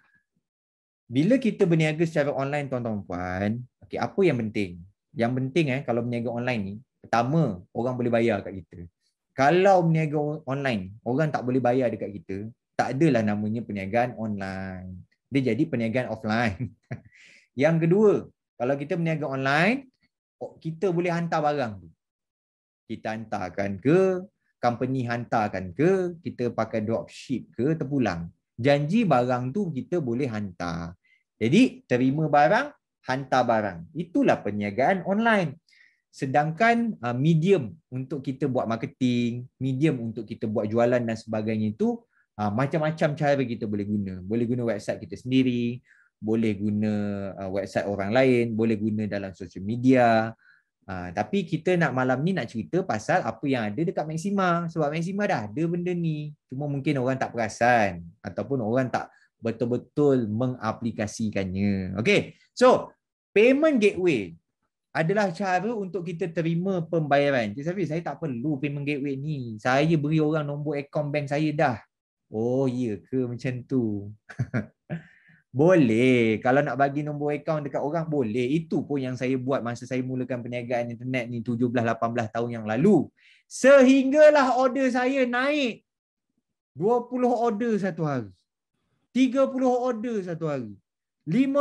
Bila kita berniaga secara online tuan-tuan dan puan, okay, apa yang penting? Yang penting eh kalau berniaga online ni, pertama orang boleh bayar kat kita. Kalau berniaga online, orang tak boleh bayar dekat kita, tak adalah namanya perniagaan online. Dia jadi perniagaan offline. (laughs) yang kedua, kalau kita berniaga online, kita boleh hantar barang tu kita hantarkan ke company hantarkan ke kita pakai dropship ke terpulang janji barang tu kita boleh hantar jadi terima barang hantar barang itulah perniagaan online sedangkan uh, medium untuk kita buat marketing medium untuk kita buat jualan dan sebagainya itu uh, macam-macam cara kita boleh guna boleh guna website kita sendiri boleh guna uh, website orang lain boleh guna dalam social media Ha, tapi kita nak malam ni nak cerita pasal apa yang ada dekat Maxima. Sebab Maxima dah ada benda ni. Cuma mungkin orang tak perasan. Ataupun orang tak betul-betul mengaplikasikannya. Okay. So, payment gateway adalah cara untuk kita terima pembayaran. Cik Safi, saya tak perlu payment gateway ni. Saya beri orang nombor akaun bank saya dah. Oh, iya ke macam tu? (laughs) Boleh. Kalau nak bagi nombor akaun dekat orang, boleh. Itu pun yang saya buat masa saya mulakan perniagaan internet ni 17-18 tahun yang lalu. Sehinggalah order saya naik 20 order satu hari. 30 order satu hari. 50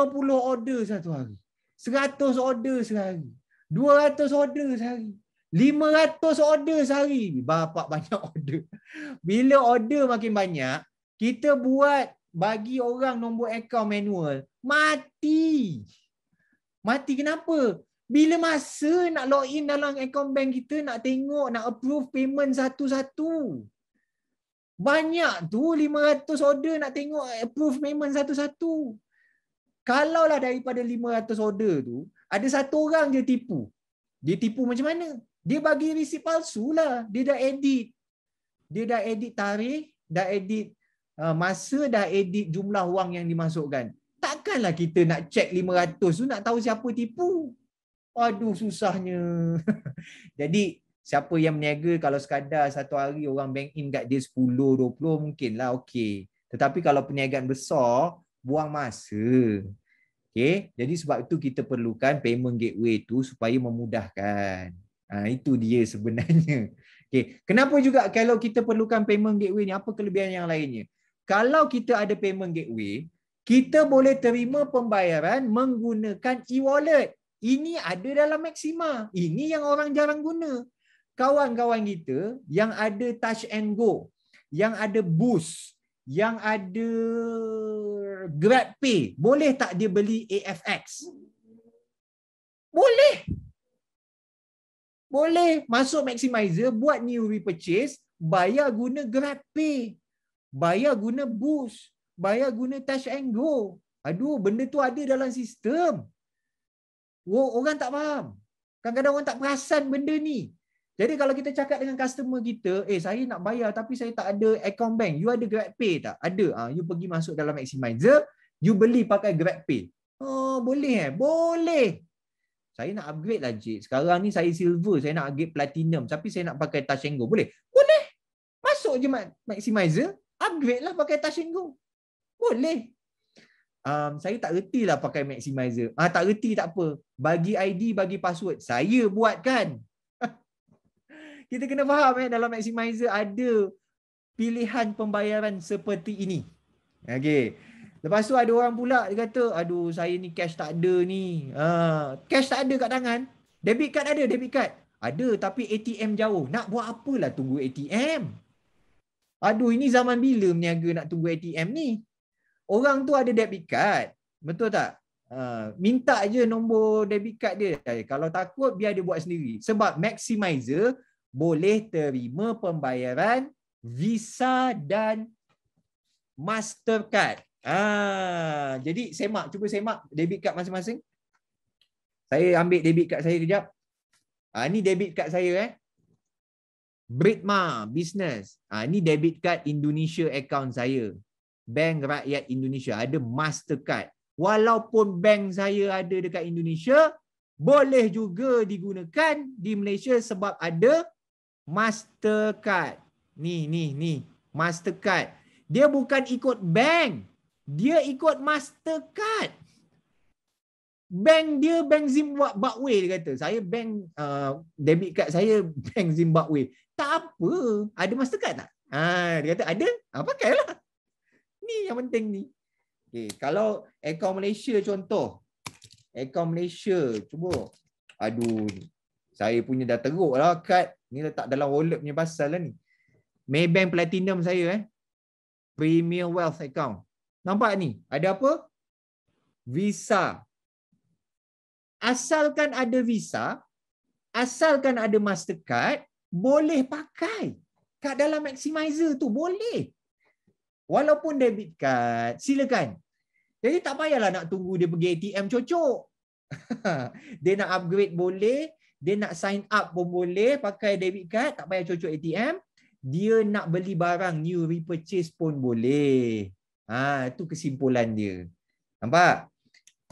order satu hari. 100 order sehari. 200 order sehari. 500 order sehari. Bapak banyak (laughs) order. Bila order makin banyak, kita buat bagi orang nombor akaun manual mati mati kenapa bila masa nak login dalam akaun bank kita nak tengok nak approve payment satu-satu banyak tu 500 order nak tengok approve payment satu-satu kalaulah daripada 500 order tu ada satu orang je tipu dia tipu macam mana dia bagi receipt palsu lah dia dah edit dia dah edit tarikh dah edit Ah, masa dah edit jumlah wang yang dimasukkan. Takkanlah kita nak cek 500 tu nak tahu siapa tipu. Aduh susahnya. (laughs) Jadi siapa yang meniaga kalau sekadar satu hari orang bank in kat dia 10 20 mungkinlah okey. Tetapi kalau perniagaan besar buang masa. Okay. Jadi sebab itu kita perlukan payment gateway tu supaya memudahkan. Ha, itu dia sebenarnya. (laughs) Okay. Kenapa juga kalau kita perlukan payment gateway ni apa kelebihan yang lainnya? kalau kita ada payment gateway, kita boleh terima pembayaran menggunakan e-wallet. Ini ada dalam Maxima. Ini yang orang jarang guna. Kawan-kawan kita yang ada touch and go, yang ada bus, yang ada grab pay, boleh tak dia beli AFX? Boleh. Boleh masuk maximizer, buat new repurchase, bayar guna grab pay bayar guna bus, bayar guna touch and go. Aduh, benda tu ada dalam sistem. Oh, orang tak faham. Kadang-kadang orang tak perasan benda ni. Jadi kalau kita cakap dengan customer kita, eh saya nak bayar tapi saya tak ada account bank. You ada GrabPay tak? Ada. Ah, ha, you pergi masuk dalam Maximizer, you beli pakai GrabPay. Oh, boleh eh? Boleh. Saya nak upgrade lah, Cik. Sekarang ni saya silver, saya nak upgrade platinum tapi saya nak pakai Touch and Go. Boleh? Boleh. Masuk je Maximizer, upgrade lah pakai touch and go. Boleh. Um, saya tak reti lah pakai maximizer. Ah, tak reti tak apa. Bagi ID, bagi password. Saya buat kan. (laughs) Kita kena faham eh, dalam maximizer ada pilihan pembayaran seperti ini. Okay. Lepas tu ada orang pula dia kata, aduh saya ni cash tak ada ni. Ah, cash tak ada kat tangan. Debit card ada, debit card. Ada tapi ATM jauh. Nak buat apalah tunggu ATM. Aduh ini zaman bila meniaga nak tunggu ATM ni? Orang tu ada debit card. Betul tak? Uh, minta je nombor debit card dia. Eh, kalau takut biar dia buat sendiri. Sebab maximizer boleh terima pembayaran Visa dan Mastercard. Ah, jadi semak, cuba semak debit card masing-masing. Saya ambil debit card saya kejap. Ah, ha, ini debit card saya eh. Britma Business. Ah ini debit card Indonesia account saya. Bank Rakyat Indonesia ada Mastercard. Walaupun bank saya ada dekat Indonesia, boleh juga digunakan di Malaysia sebab ada Mastercard. Ni ni ni, Mastercard. Dia bukan ikut bank. Dia ikut Mastercard. Bank dia bank Zimbabwe dia kata. Saya bank uh, debit card saya (laughs) bank Zimbabwe tak apa. Ada mastercard kan tak? Ha, dia kata ada. Ha, pakailah. Ni yang penting ni. Okay, kalau akaun Malaysia contoh. Akaun Malaysia. Cuba. Aduh. Saya punya dah teruk lah kad. Ni letak dalam wallet punya pasal lah ni. Maybank Platinum saya eh. Premier Wealth account. Nampak ni? Ada apa? Visa. Asalkan ada visa. Asalkan ada mastercard boleh pakai kat dalam maximizer tu boleh walaupun debit card silakan jadi tak payahlah nak tunggu dia pergi ATM cocok (laughs) dia nak upgrade boleh dia nak sign up pun boleh pakai debit card tak payah cocok ATM dia nak beli barang new repurchase pun boleh ha itu kesimpulan dia nampak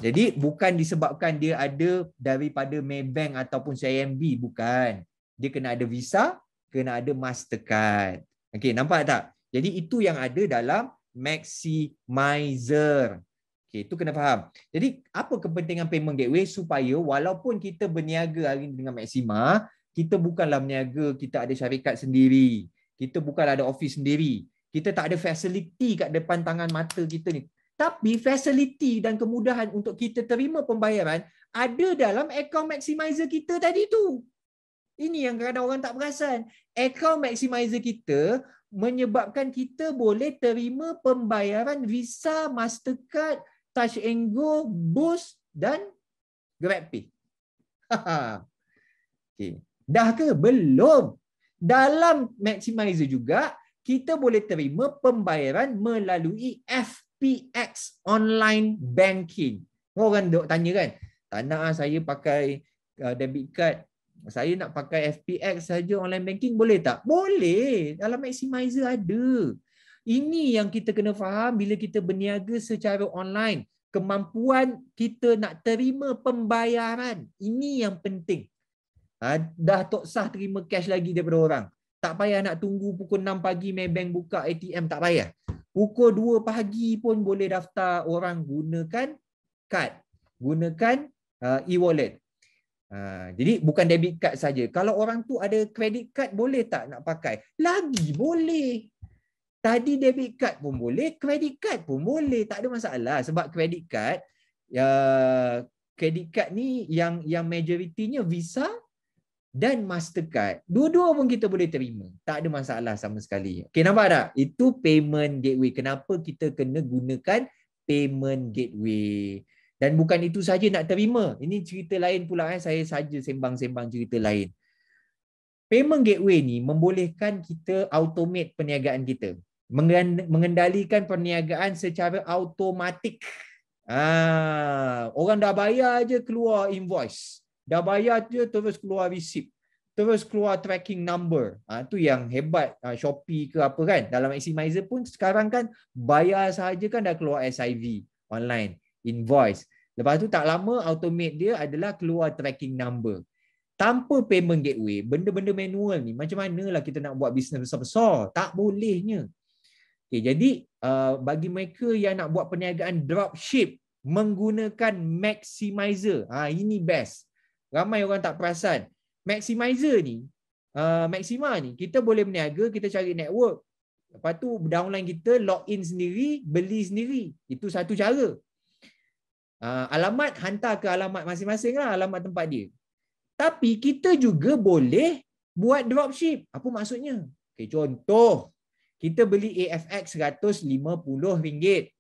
jadi bukan disebabkan dia ada daripada Maybank ataupun CIMB bukan dia kena ada visa, kena ada mastercard. Okey, nampak tak? Jadi itu yang ada dalam maximizer. Okey, itu kena faham. Jadi apa kepentingan payment gateway supaya walaupun kita berniaga hari ini dengan Maxima, kita bukanlah berniaga, kita ada syarikat sendiri. Kita bukanlah ada office sendiri. Kita tak ada facility kat depan tangan mata kita ni. Tapi facility dan kemudahan untuk kita terima pembayaran ada dalam account maximizer kita tadi tu. Ini yang kadang orang tak perasan. Account maximizer kita menyebabkan kita boleh terima pembayaran Visa, Mastercard, Touch and Go, Boost dan GrabPay. (laughs) okay. Dah ke? Belum. Dalam maximizer juga, kita boleh terima pembayaran melalui FPX online banking. Orang dok tanya kan, tak nak saya pakai uh, debit card saya nak pakai FPX saja online banking boleh tak? Boleh. Dalam maximizer ada. Ini yang kita kena faham bila kita berniaga secara online. Kemampuan kita nak terima pembayaran. Ini yang penting. Ha, dah tak sah terima cash lagi daripada orang. Tak payah nak tunggu pukul 6 pagi Maybank buka ATM. Tak payah. Pukul 2 pagi pun boleh daftar orang gunakan kad. Gunakan ha, e-wallet. Ha, jadi bukan debit card saja. Kalau orang tu ada kredit card boleh tak nak pakai? Lagi boleh. Tadi debit card pun boleh, kredit card pun boleh. Tak ada masalah sebab kredit card ya uh, kredit card ni yang yang majoritinya Visa dan Mastercard. Dua-dua pun kita boleh terima. Tak ada masalah sama sekali. Okey nampak tak? Itu payment gateway. Kenapa kita kena gunakan payment gateway? Dan bukan itu saja nak terima. Ini cerita lain pula eh. Saya saja sembang-sembang cerita lain. Payment gateway ni membolehkan kita automate perniagaan kita. Mengendalikan perniagaan secara automatik. Ah, orang dah bayar aja keluar invoice. Dah bayar aja terus keluar receipt. Terus keluar tracking number. Itu ha, tu yang hebat ah, Shopee ke apa kan. Dalam Maximizer pun sekarang kan bayar saja kan dah keluar SIV online invoice. Lepas tu tak lama automate dia adalah keluar tracking number. Tanpa payment gateway, benda-benda manual ni macam manalah kita nak buat bisnes besar-besar? Tak bolehnya. Okay, jadi uh, bagi mereka yang nak buat perniagaan dropship menggunakan maximizer. Ha, ini best. Ramai orang tak perasan. Maximizer ni, uh, maxima ni, kita boleh berniaga, kita cari network. Lepas tu downline kita log in sendiri, beli sendiri. Itu satu cara. Ah, alamat hantar ke alamat masing-masing lah alamat tempat dia. Tapi kita juga boleh buat dropship. Apa maksudnya? Okay, contoh, kita beli AFX RM150.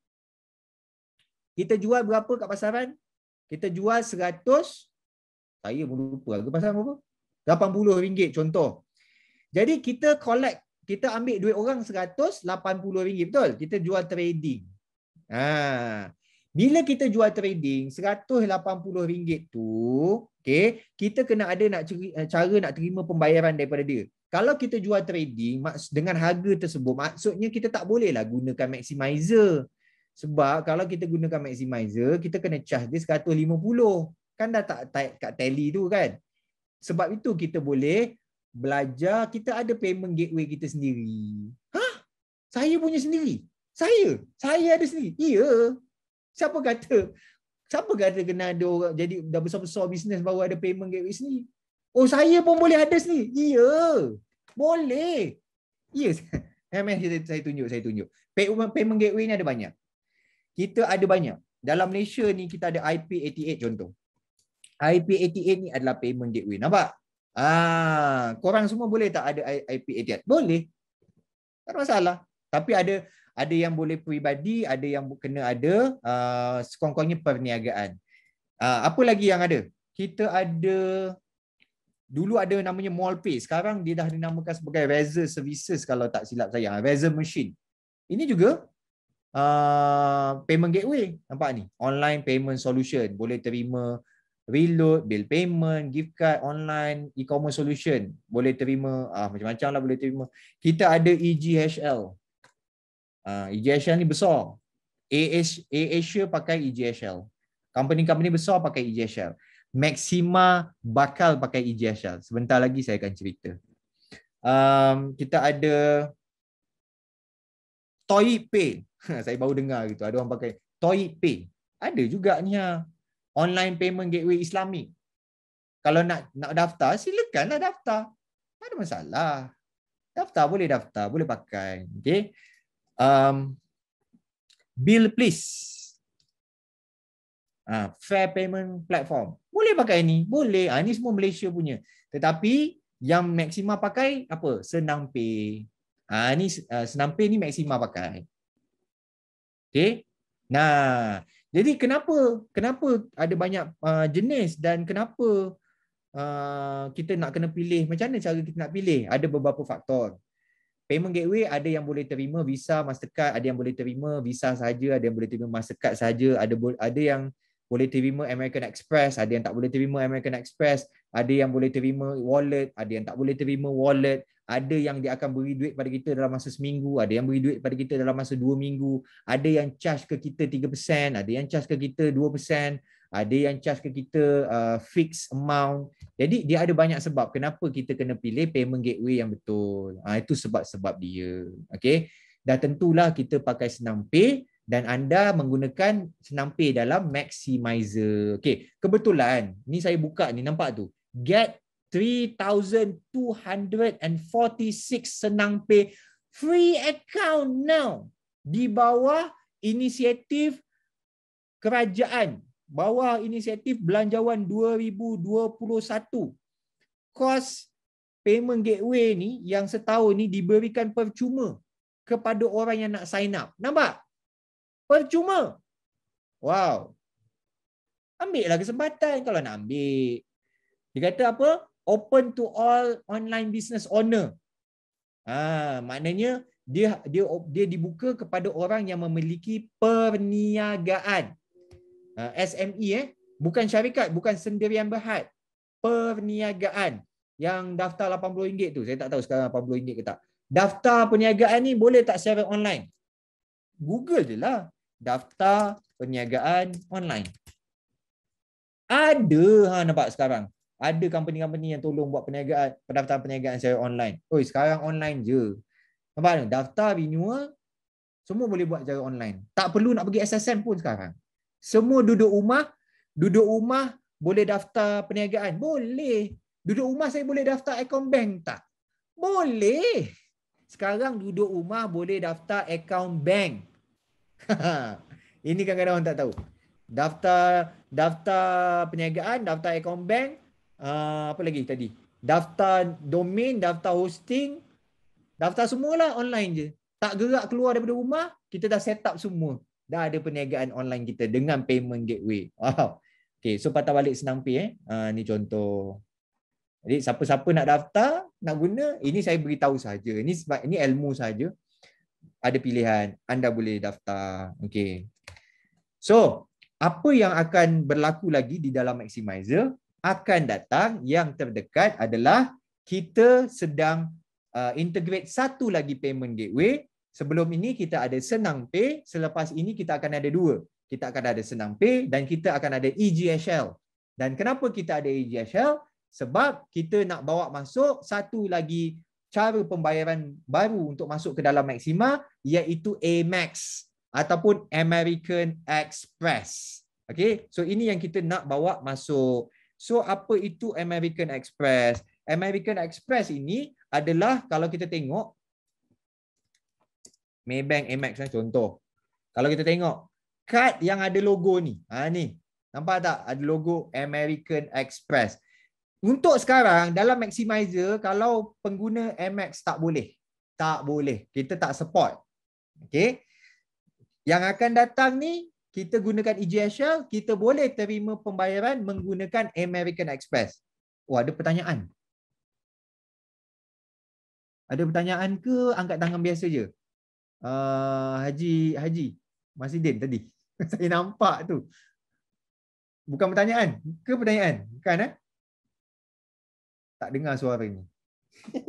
Kita jual berapa kat pasaran? Kita jual 100 saya pun lupa harga pasaran berapa? RM80 contoh. Jadi kita collect, kita ambil duit orang RM180, betul? Kita jual trading. Ha. Bila kita jual trading RM180 tu, okey, kita kena ada nak eh, cara nak terima pembayaran daripada dia. Kalau kita jual trading dengan harga tersebut, maksudnya kita tak bolehlah gunakan maximizer. Sebab kalau kita gunakan maximizer, kita kena charge dia RM150. Kan dah tak tag kat tally tu kan? Sebab itu kita boleh belajar, kita ada payment gateway kita sendiri. Hah? Saya punya sendiri? Saya? Saya ada sendiri? Ya. Siapa kata? Siapa kata kena ada orang jadi dah besar-besar bisnes baru ada payment gateway sini? Oh, saya pun boleh ada sini. Iya. Boleh. Yes. Ya. (laughs) Memang saya, saya tunjuk, saya tunjuk. Payment, payment gateway ni ada banyak. Kita ada banyak. Dalam Malaysia ni kita ada IP88 contoh. IP88 ni adalah payment gateway. Nampak? Ah, korang semua boleh tak ada IP88? Boleh. Tak ada masalah. Tapi ada ada yang boleh peribadi, ada yang kena ada uh, sekurang-kurangnya perniagaan. Uh, apa lagi yang ada? Kita ada dulu ada namanya mall pay. Sekarang dia dah dinamakan sebagai razor services kalau tak silap saya. Ha, razor machine. Ini juga uh, payment gateway. Nampak ni? Online payment solution. Boleh terima reload, bill payment, gift card, online, e-commerce solution. Boleh terima uh, macam-macam lah boleh terima. Kita ada EGHL. Ah, EGSL ni besar. AA Asia pakai EGSL. Company-company besar pakai EGSL. Maxima bakal pakai EGSL. Sebentar lagi saya akan cerita. Um, kita ada Toyib Pay. (laughs) saya baru dengar gitu. Ada orang pakai Toyib Pay. Ada juga ni ha. Online payment gateway Islamik. Kalau nak nak daftar, silakanlah daftar. Tak ada masalah. Daftar boleh daftar, boleh pakai. Okay um, bill please. Uh, fair payment platform. Boleh pakai ni? Boleh. Uh, ah, ini semua Malaysia punya. Tetapi yang maksima pakai apa? Senang pay. Uh, ah, ini uh, senang pay ni maksima pakai. Okay. Nah, jadi kenapa kenapa ada banyak uh, jenis dan kenapa uh, kita nak kena pilih macam mana cara kita nak pilih? Ada beberapa faktor payment gateway ada yang boleh terima visa mastercard ada yang boleh terima visa saja ada yang boleh terima mastercard saja ada ada yang boleh terima American Express ada yang tak boleh terima American Express ada yang boleh terima wallet ada yang tak boleh terima wallet ada yang dia akan beri duit pada kita dalam masa seminggu ada yang beri duit pada kita dalam masa dua minggu ada yang charge ke kita 3% ada yang charge ke kita 2% ada yang charge ke kita uh, fixed amount. Jadi dia ada banyak sebab kenapa kita kena pilih payment gateway yang betul. Uh, itu sebab-sebab dia. Okay. Dah tentulah kita pakai senang pay dan anda menggunakan senang pay dalam maximizer. Okay. Kebetulan, ni saya buka ni, nampak tu. Get 3,246 senang pay free account now di bawah inisiatif kerajaan bawah inisiatif belanjawan 2021 kos payment gateway ni yang setahun ni diberikan percuma kepada orang yang nak sign up. Nampak? Percuma. Wow. Ambil lah kesempatan kalau nak ambil. Dia kata apa? Open to all online business owner. Ha, maknanya dia dia dia dibuka kepada orang yang memiliki perniagaan. Ah, SME eh bukan syarikat bukan sendirian berhad perniagaan yang daftar RM80 tu saya tak tahu sekarang RM80 ke tak daftar perniagaan ni boleh tak secara online google je lah daftar perniagaan online ada ha nampak sekarang ada company-company yang tolong buat perniagaan pendaftaran perniagaan secara online oi sekarang online je nampak tak daftar renewal semua boleh buat secara online tak perlu nak pergi SSM pun sekarang semua duduk rumah, duduk rumah boleh daftar perniagaan? Boleh. Duduk rumah saya boleh daftar akaun bank tak? Boleh. Sekarang duduk rumah boleh daftar akaun bank. (laughs) Ini kadang-kadang orang tak tahu. Daftar daftar perniagaan, daftar akaun bank, uh, apa lagi tadi? Daftar domain, daftar hosting, daftar semualah online je. Tak gerak keluar daripada rumah, kita dah set up semua dah ada perniagaan online kita dengan payment gateway. Wow. Okay, so patah balik senang pay. Eh. Uh, ni contoh. Jadi siapa-siapa nak daftar, nak guna, ini saya beritahu saja. Ini sebab ini ilmu saja. Ada pilihan, anda boleh daftar. Okay. So, apa yang akan berlaku lagi di dalam Maximizer akan datang yang terdekat adalah kita sedang uh, integrate satu lagi payment gateway Sebelum ini kita ada senang pay, selepas ini kita akan ada dua. Kita akan ada senang pay dan kita akan ada EGHL. Dan kenapa kita ada EGHL? Sebab kita nak bawa masuk satu lagi cara pembayaran baru untuk masuk ke dalam Maxima iaitu Amex ataupun American Express. Okay, so ini yang kita nak bawa masuk. So apa itu American Express? American Express ini adalah kalau kita tengok Maybank, Amex lah contoh. Kalau kita tengok kad yang ada logo ni. Ha ni. Nampak tak? Ada logo American Express. Untuk sekarang dalam maximizer kalau pengguna Amex tak boleh. Tak boleh. Kita tak support. Okay. Yang akan datang ni kita gunakan EGSL, kita boleh terima pembayaran menggunakan American Express. Oh, ada pertanyaan. Ada pertanyaan ke angkat tangan biasa je? uh, Haji Haji Masidin tadi. (laughs) Saya nampak tu. Bukan pertanyaan ke pertanyaan? Bukan eh? Tak dengar suara ni. (laughs)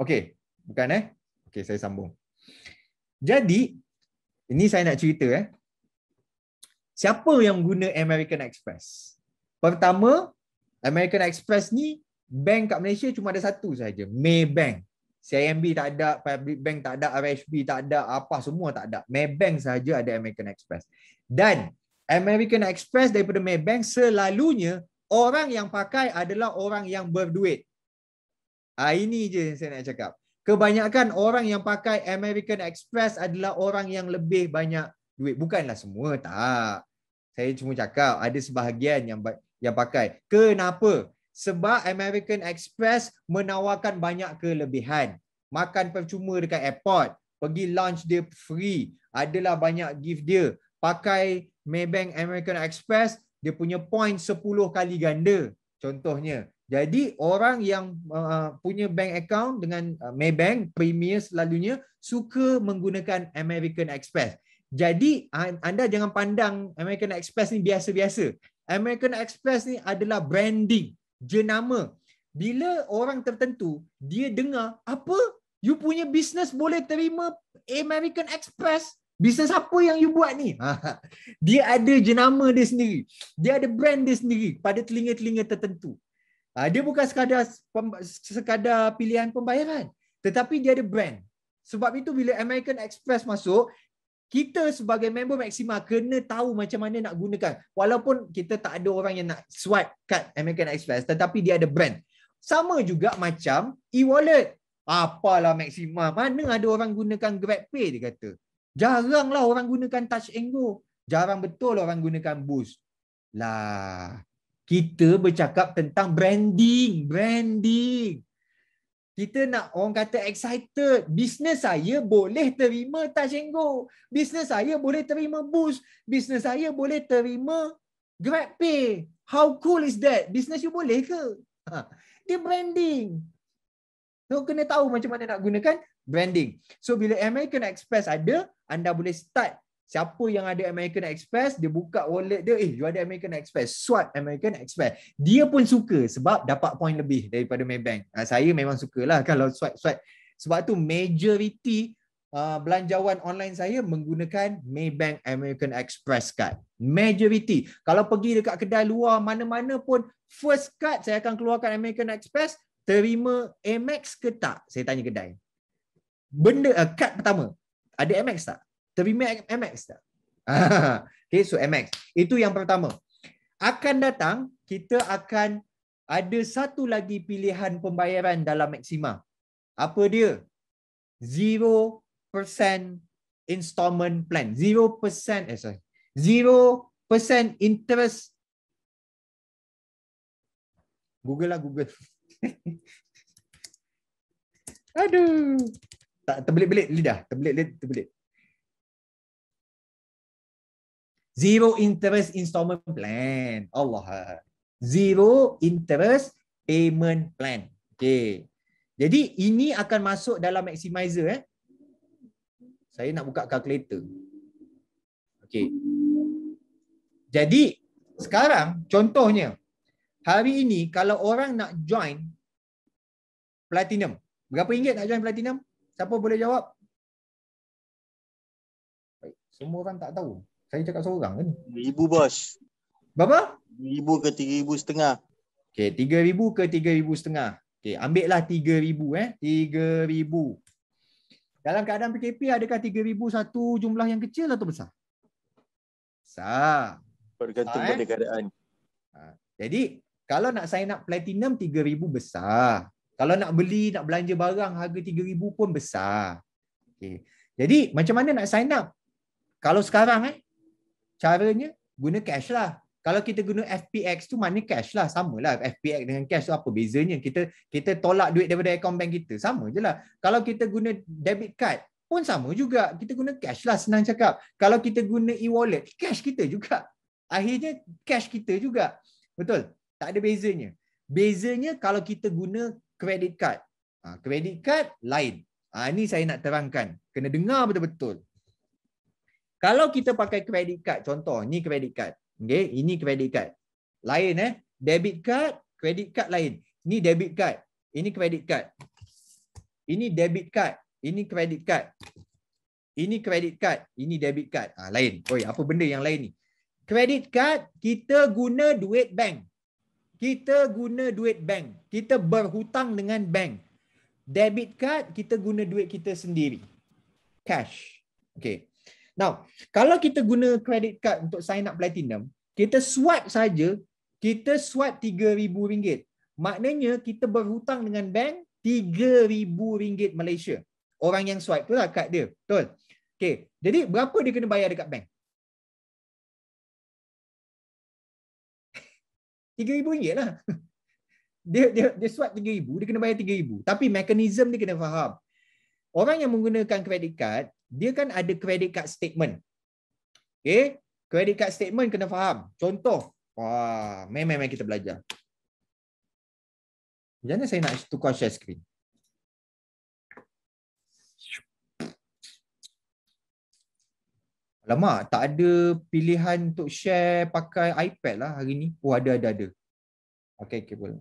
Okey, bukan eh? Okey, saya sambung. Jadi, ini saya nak cerita eh. Siapa yang guna American Express? Pertama, American Express ni bank kat Malaysia cuma ada satu saja, Maybank. CIMB tak ada, Public Bank tak ada, RHB tak ada, apa semua tak ada. Maybank saja ada American Express. Dan American Express daripada Maybank selalunya orang yang pakai adalah orang yang berduit. Ha, ini je yang saya nak cakap. Kebanyakan orang yang pakai American Express adalah orang yang lebih banyak duit. Bukanlah semua, tak. Saya cuma cakap ada sebahagian yang yang pakai. Kenapa? sebab American Express menawarkan banyak kelebihan. Makan percuma dekat airport, pergi lunch dia free, adalah banyak gift dia. Pakai Maybank American Express, dia punya point 10 kali ganda contohnya. Jadi orang yang uh, punya bank account dengan uh, Maybank Premier selalunya suka menggunakan American Express. Jadi anda jangan pandang American Express ni biasa-biasa. American Express ni adalah branding jenama. Bila orang tertentu dia dengar apa you punya bisnes boleh terima American Express Bisnes apa yang you buat ni? Ha. (laughs) Dia ada jenama dia sendiri. Dia ada brand dia sendiri pada telinga-telinga tertentu. Ha, dia bukan sekadar sekadar pilihan pembayaran. Tetapi dia ada brand. Sebab itu bila American Express masuk, kita sebagai member Maxima kena tahu macam mana nak gunakan. Walaupun kita tak ada orang yang nak swipe kad American Express tetapi dia ada brand. Sama juga macam e-wallet. Apalah Maxima, mana ada orang gunakan GrabPay dia kata. Jaranglah orang gunakan Touch and Go. Jarang betul orang gunakan Boost. Lah, kita bercakap tentang branding, branding kita nak orang kata excited bisnes saya boleh terima touch and go bisnes saya boleh terima boost bisnes saya boleh terima grab pay how cool is that bisnes you boleh ke ha. dia branding so kena tahu macam mana nak gunakan branding so bila American Express ada anda boleh start Siapa yang ada American Express, dia buka wallet dia, eh you ada American Express, swipe American Express. Dia pun suka sebab dapat poin lebih daripada Maybank. Uh, saya memang sukalah (laughs) kalau swipe-swipe. Sebab tu majority uh, ah, belanjawan online saya menggunakan Maybank American Express card. Majority. Kalau pergi dekat kedai luar mana-mana pun, first card saya akan keluarkan American Express, terima Amex ke tak? Saya tanya kedai. Benda, uh, card pertama, ada Amex tak? terima MX tak? (laughs) okay, so MX. Itu yang pertama. Akan datang, kita akan ada satu lagi pilihan pembayaran dalam Maxima. Apa dia? 0% installment plan. 0% eh sorry. 0% interest. Google lah Google. (laughs) Aduh. Tak terbelit-belit lidah. Terbelit-belit terbelit. Zero interest installment plan. Allah. Zero interest payment plan. Okay. Jadi ini akan masuk dalam maximizer. Eh. Saya nak buka calculator. Okay. Jadi sekarang contohnya. Hari ini kalau orang nak join platinum. Berapa ringgit nak join platinum? Siapa boleh jawab? Semua orang tak tahu. Saya cakap seorang kan? Ribu bos. Berapa? Ribu ke tiga ribu setengah. Okay, tiga ribu ke tiga ribu setengah. Okay, ambil lah tiga ribu eh. Tiga ribu. Dalam keadaan PKP, adakah tiga ribu satu jumlah yang kecil atau besar? Besar. Bergantung ha, pada eh. keadaan. Ha. Jadi, kalau nak sign up platinum, tiga ribu besar. Kalau nak beli, nak belanja barang, harga tiga ribu pun besar. Okay. Jadi, macam mana nak sign up? Kalau sekarang, eh, caranya guna cash lah. Kalau kita guna FPX tu mana cash lah. Sama lah FPX dengan cash tu apa bezanya. Kita kita tolak duit daripada akaun bank kita. Sama je lah. Kalau kita guna debit card pun sama juga. Kita guna cash lah senang cakap. Kalau kita guna e-wallet, cash kita juga. Akhirnya cash kita juga. Betul? Tak ada bezanya. Bezanya kalau kita guna credit card. Ha, credit card lain. ini ha, saya nak terangkan. Kena dengar betul-betul. Kalau kita pakai kredit card contoh, ni credit card. Okey, ini credit card. Lain eh, debit card, kredit card lain. Ni debit card, ini kredit card. Ini debit card, ini kredit card. Ini credit card, ini debit card. Ah lain. Oi, apa benda yang lain ni? Kredit card kita guna duit bank. Kita guna duit bank. Kita berhutang dengan bank. Debit card kita guna duit kita sendiri. Cash. Okey. Now, kalau kita guna credit card untuk sign up platinum, kita swipe saja, kita swipe RM3,000. Maknanya kita berhutang dengan bank RM3,000 Malaysia. Orang yang swipe tu lah kad dia. Betul? Okay. Jadi berapa dia kena bayar dekat bank? (laughs) RM3,000 lah. (laughs) Dia, dia, dia swipe RM3,000, dia kena bayar RM3,000. Tapi mekanisme dia kena faham. Orang yang menggunakan kredit card, dia kan ada credit card statement. Okay. Credit card statement kena faham. Contoh. Wah, main, main, kita belajar. Macam mana saya nak tukar share screen? Lama tak ada pilihan untuk share pakai iPad lah hari ni. Oh, ada, ada, ada. Okay, okay boleh.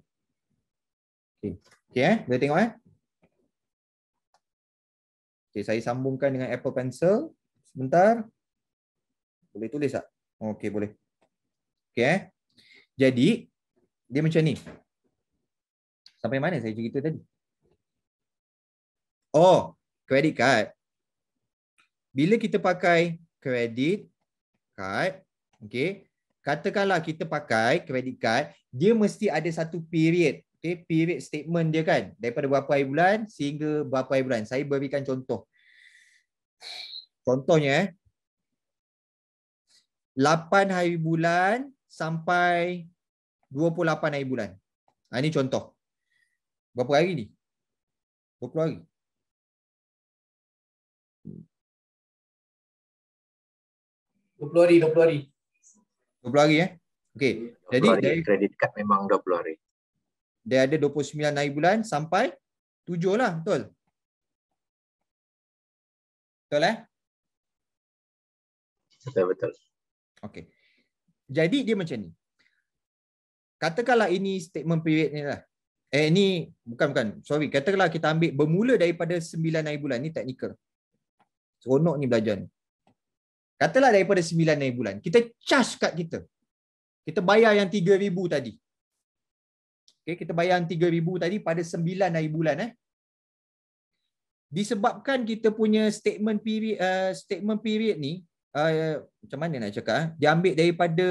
Okay, okay eh. Boleh tengok eh. Okay, saya sambungkan dengan Apple Pencil. Sebentar. Boleh tulis tak? Okey, boleh. Okey. Eh. Jadi, dia macam ni. Sampai mana saya cerita tadi? Oh, credit card. Bila kita pakai credit card, okey, katakanlah kita pakai credit card, dia mesti ada satu period okay, eh, period statement dia kan daripada berapa hari bulan sehingga berapa hari bulan saya berikan contoh contohnya eh 8 hari bulan sampai 28 hari bulan ha, ini contoh berapa hari ni 20 hari Dua puluh hari, dua puluh hari. Dua puluh hari ya? Eh? Okey. Jadi dari... kredit card memang dua puluh hari dia ada 29 hari bulan sampai 7 lah betul betul eh betul betul okey jadi dia macam ni katakanlah ini statement period ni lah eh ni bukan bukan sorry katakanlah kita ambil bermula daripada 9 hari bulan ni technical seronok ni belajar ni katalah daripada 9 hari bulan kita charge kat kita kita bayar yang 3000 tadi Okay, kita bayar 3000 tadi pada 9 hari bulan eh. Disebabkan kita punya statement period uh, eh, statement period ni uh, macam mana nak cakap eh? dia ambil daripada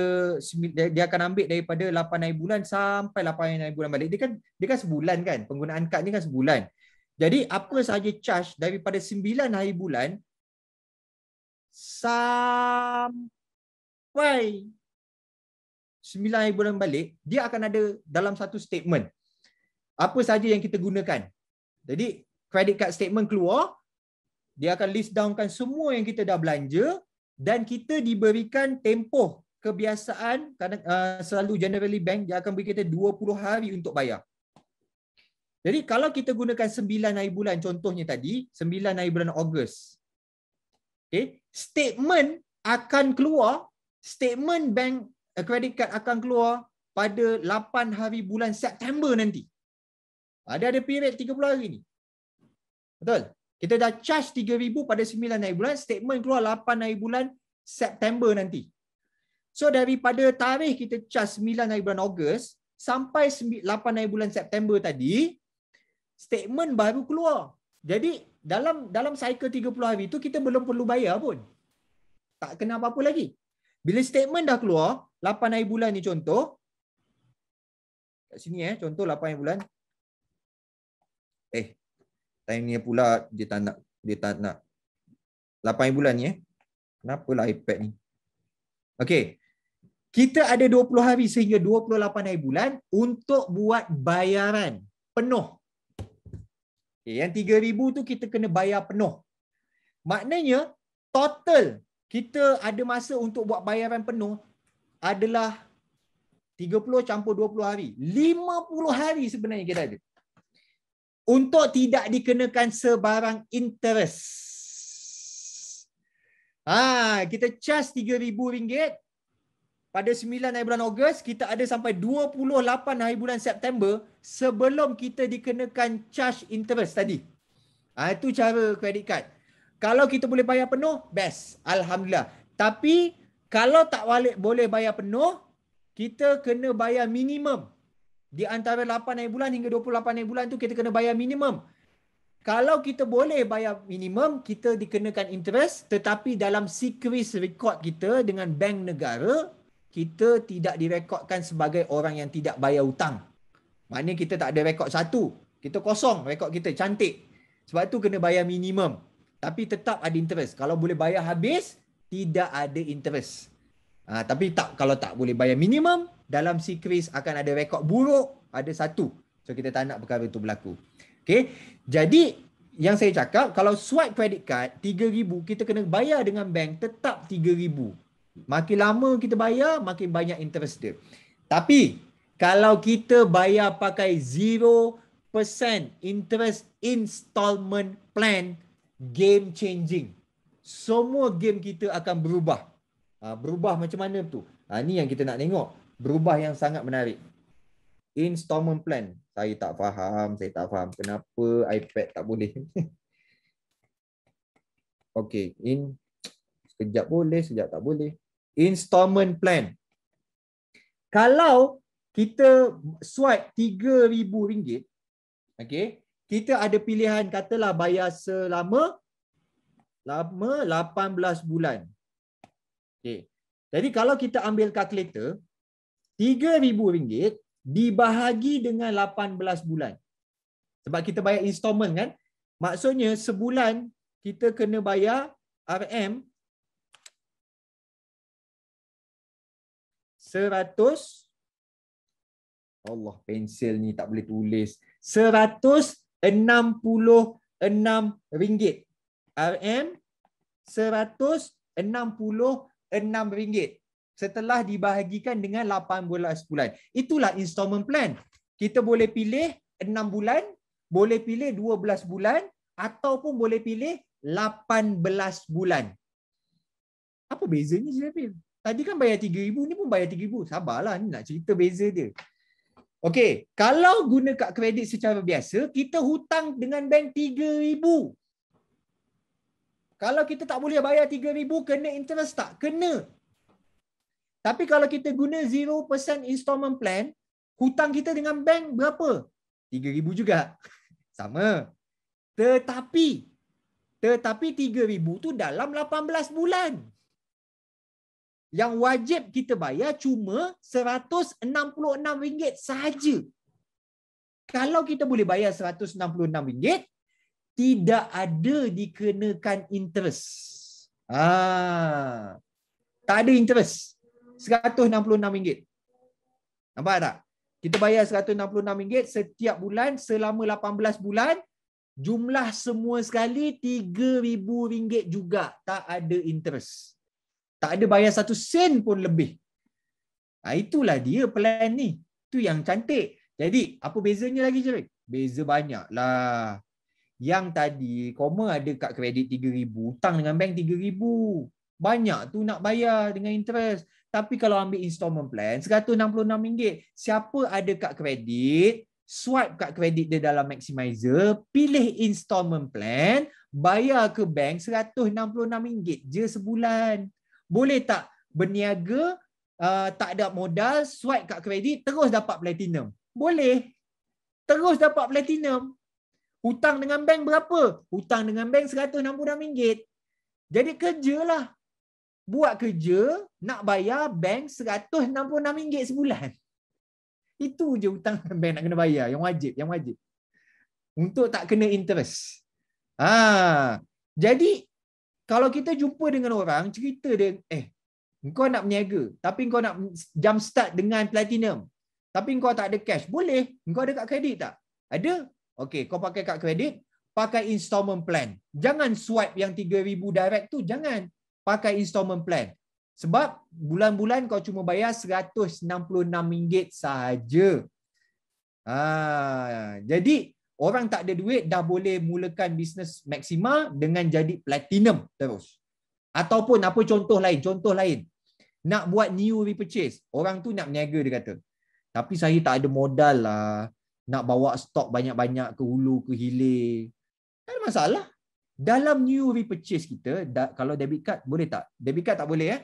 dia akan ambil daripada 8 hari bulan sampai 8 hari bulan balik. Dia kan dia kan sebulan kan penggunaan kad ni kan sebulan. Jadi apa sahaja charge daripada 9 hari bulan sampai sembilan hari bulan balik, dia akan ada dalam satu statement. Apa saja yang kita gunakan. Jadi, credit card statement keluar, dia akan list downkan semua yang kita dah belanja dan kita diberikan tempoh kebiasaan kerana uh, selalu generally bank dia akan beri kita 20 hari untuk bayar. Jadi kalau kita gunakan 9 hari bulan contohnya tadi, 9 hari bulan Ogos. Okay, statement akan keluar, statement bank credit card akan keluar pada 8 hari bulan September nanti. Ada ada period 30 hari ni. Betul? Kita dah charge 3000 pada 9 hari bulan, statement keluar 8 hari bulan September nanti. So daripada tarikh kita charge 9 hari bulan Ogos sampai 8 hari bulan September tadi, statement baru keluar. Jadi dalam dalam cycle 30 hari tu kita belum perlu bayar pun. Tak kena apa-apa lagi. Bila statement dah keluar, 8 hari bulan ni contoh. Kat sini eh, contoh 8 hari bulan. Eh, time ni pula dia tak nak. Dia tak nak. 8 hari bulan ni eh. Kenapalah iPad ni. Okay. Kita ada 20 hari sehingga 28 hari bulan untuk buat bayaran penuh. Okay, yang 3,000 tu kita kena bayar penuh. Maknanya total kita ada masa untuk buat bayaran penuh adalah 30 campur 20 hari. 50 hari sebenarnya kita ada. Untuk tidak dikenakan sebarang interest. Ha, kita charge RM3,000 pada 9 hari bulan Ogos. Kita ada sampai 28 hari bulan September sebelum kita dikenakan charge interest tadi. Ha, itu cara credit card kalau kita boleh bayar penuh, best. Alhamdulillah. Tapi kalau tak boleh boleh bayar penuh, kita kena bayar minimum. Di antara 8 hari bulan hingga 28 hari bulan tu kita kena bayar minimum. Kalau kita boleh bayar minimum, kita dikenakan interest. Tetapi dalam sekuis rekod kita dengan bank negara, kita tidak direkodkan sebagai orang yang tidak bayar hutang. Maknanya kita tak ada rekod satu. Kita kosong rekod kita. Cantik. Sebab tu kena bayar minimum tapi tetap ada interest. Kalau boleh bayar habis, tidak ada interest. Ha, tapi tak kalau tak boleh bayar minimum, dalam si akan ada rekod buruk, ada satu. So kita tak nak perkara itu berlaku. Okay. Jadi yang saya cakap, kalau swipe credit card RM3,000, kita kena bayar dengan bank tetap RM3,000. Makin lama kita bayar, makin banyak interest dia. Tapi kalau kita bayar pakai 0% interest installment plan, game changing. Semua game kita akan berubah. Ha, berubah macam mana tu? Ini ha, yang kita nak tengok. Berubah yang sangat menarik. Installment plan. Saya tak faham. Saya tak faham kenapa iPad tak boleh. (laughs) Okay. In, sekejap boleh, sekejap tak boleh. Installment plan. Kalau kita swipe RM3,000. Okay kita ada pilihan katalah bayar selama lama 18 bulan. Okey. Jadi kalau kita ambil kalkulator RM3000 dibahagi dengan 18 bulan. Sebab kita bayar instalment kan? Maksudnya sebulan kita kena bayar RM 100 Allah pensel ni tak boleh tulis RM66 ringgit. RM rm ringgit setelah dibahagikan dengan 18 bulan. Itulah installment plan. Kita boleh pilih 6 bulan, boleh pilih 12 bulan ataupun boleh pilih 18 bulan. Apa bezanya Zafir? Tadi kan bayar 3000, ni pun bayar 3000. Sabarlah ni nak cerita beza dia. Okey, kalau guna kad kredit secara biasa, kita hutang dengan bank 3000. Kalau kita tak boleh bayar 3000 kena interest tak? Kena. Tapi kalau kita guna 0% installment plan, hutang kita dengan bank berapa? 3000 juga. (laughs) Sama. Tetapi tetapi 3000 tu dalam 18 bulan. Yang wajib kita bayar cuma RM166 sahaja. Kalau kita boleh bayar RM166, tidak ada dikenakan interest. Ah, tak ada interest. RM166. Nampak tak? Kita bayar RM166 setiap bulan selama 18 bulan. Jumlah semua sekali RM3,000 juga. Tak ada interest tak ada bayar satu sen pun lebih. Ha, itulah dia plan ni. tu yang cantik. Jadi, apa bezanya lagi cari? Beza banyaklah. Yang tadi, koma ada kat kredit RM3,000. Hutang dengan bank RM3,000. Banyak tu nak bayar dengan interest. Tapi kalau ambil installment plan, RM166. Siapa ada kat kredit, swipe kat kredit dia dalam maximizer, pilih installment plan, bayar ke bank RM166 je sebulan boleh tak berniaga uh, tak ada modal swipe kad kredit terus dapat platinum boleh terus dapat platinum hutang dengan bank berapa hutang dengan bank 160 RM jadi kerjalah buat kerja nak bayar bank 166 RM sebulan itu je hutang dengan (laughs) bank nak kena bayar yang wajib yang wajib untuk tak kena interest Ah, jadi kalau kita jumpa dengan orang cerita dia eh kau nak berniaga tapi kau nak jump start dengan platinum tapi kau tak ada cash boleh kau ada kad kredit tak ada Okay, kau pakai kad kredit pakai installment plan jangan swipe yang 3000 direct tu jangan pakai installment plan sebab bulan-bulan kau cuma bayar RM166 sahaja. Ah, jadi orang tak ada duit dah boleh mulakan bisnes maksima dengan jadi platinum terus. Ataupun apa contoh lain, contoh lain. Nak buat new repurchase, orang tu nak berniaga dia kata. Tapi saya tak ada modal lah nak bawa stok banyak-banyak ke hulu ke hilir. Tak ada masalah. Dalam new repurchase kita, kalau debit card boleh tak? Debit card tak boleh eh.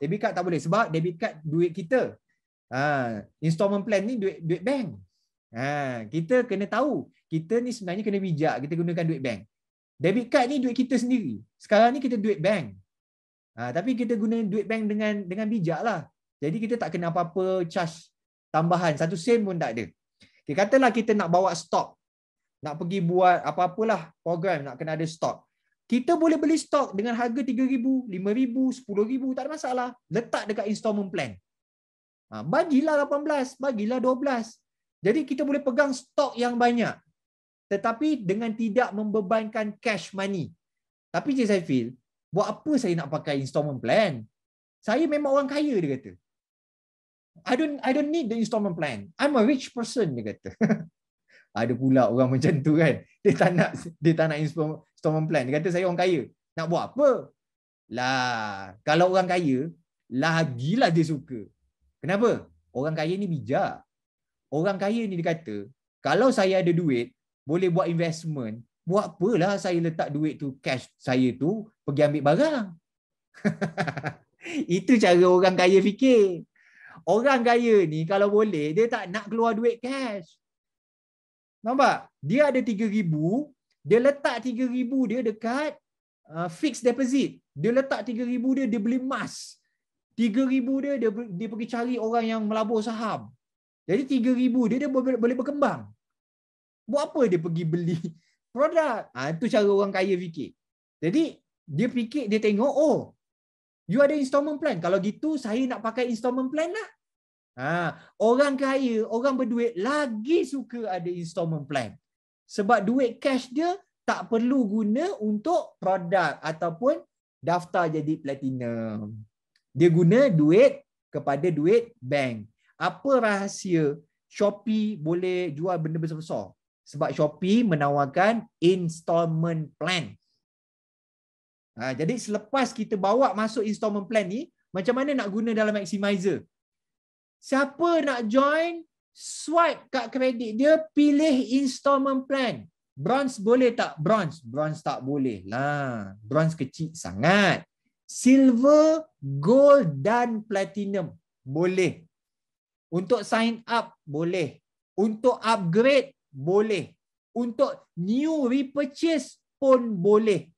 Debit card tak boleh sebab debit card duit kita. Ha, installment plan ni duit duit bank. Ha, kita kena tahu kita ni sebenarnya kena bijak kita gunakan duit bank. Debit card ni duit kita sendiri. Sekarang ni kita duit bank. Ha, tapi kita guna duit bank dengan dengan bijak lah. Jadi kita tak kena apa-apa charge tambahan. Satu sen pun tak ada. Okay, katalah kita nak bawa stok. Nak pergi buat apa-apalah program nak kena ada stok. Kita boleh beli stok dengan harga RM3,000, RM5,000, RM10,000. Tak ada masalah. Letak dekat installment plan. Ha, bagilah 18, bagilah 12. Jadi kita boleh pegang stok yang banyak tetapi dengan tidak membebankan cash money. Tapi je saya feel, buat apa saya nak pakai installment plan? Saya memang orang kaya dia kata. I don't I don't need the installment plan. I'm a rich person dia kata. (laughs) Ada pula orang macam tu kan. Dia tak nak dia tak nak installment plan. Dia kata saya orang kaya. Nak buat apa? Lah, kalau orang kaya, lagilah dia suka. Kenapa? Orang kaya ni bijak. Orang kaya ni dia kata, kalau saya ada duit, boleh buat investment. Buat apalah saya letak duit tu cash saya tu pergi ambil barang. (laughs) Itu cara orang kaya fikir. Orang kaya ni kalau boleh dia tak nak keluar duit cash. Nampak? Dia ada 3000, dia letak 3000 dia dekat uh, fixed deposit. Dia letak 3000 dia dia beli emas. 3000 dia, dia dia pergi cari orang yang melabur saham. Jadi 3000 dia dia boleh, boleh berkembang. Buat apa dia pergi beli (laughs) produk? Ha, itu cara orang kaya fikir. Jadi, dia fikir, dia tengok, oh, you ada installment plan. Kalau gitu, saya nak pakai installment plan lah. Ha, orang kaya, orang berduit lagi suka ada installment plan. Sebab duit cash dia tak perlu guna untuk produk ataupun daftar jadi platinum. Dia guna duit kepada duit bank. Apa rahsia Shopee boleh jual benda besar-besar? sebab Shopee menawarkan installment plan. Ha, jadi selepas kita bawa masuk installment plan ni, macam mana nak guna dalam maximizer? Siapa nak join, swipe kad kredit dia, pilih installment plan. Bronze boleh tak? Bronze. Bronze tak boleh lah. Bronze kecil sangat. Silver, gold dan platinum. Boleh. Untuk sign up, boleh. Untuk upgrade, boleh. Untuk new repurchase pun boleh.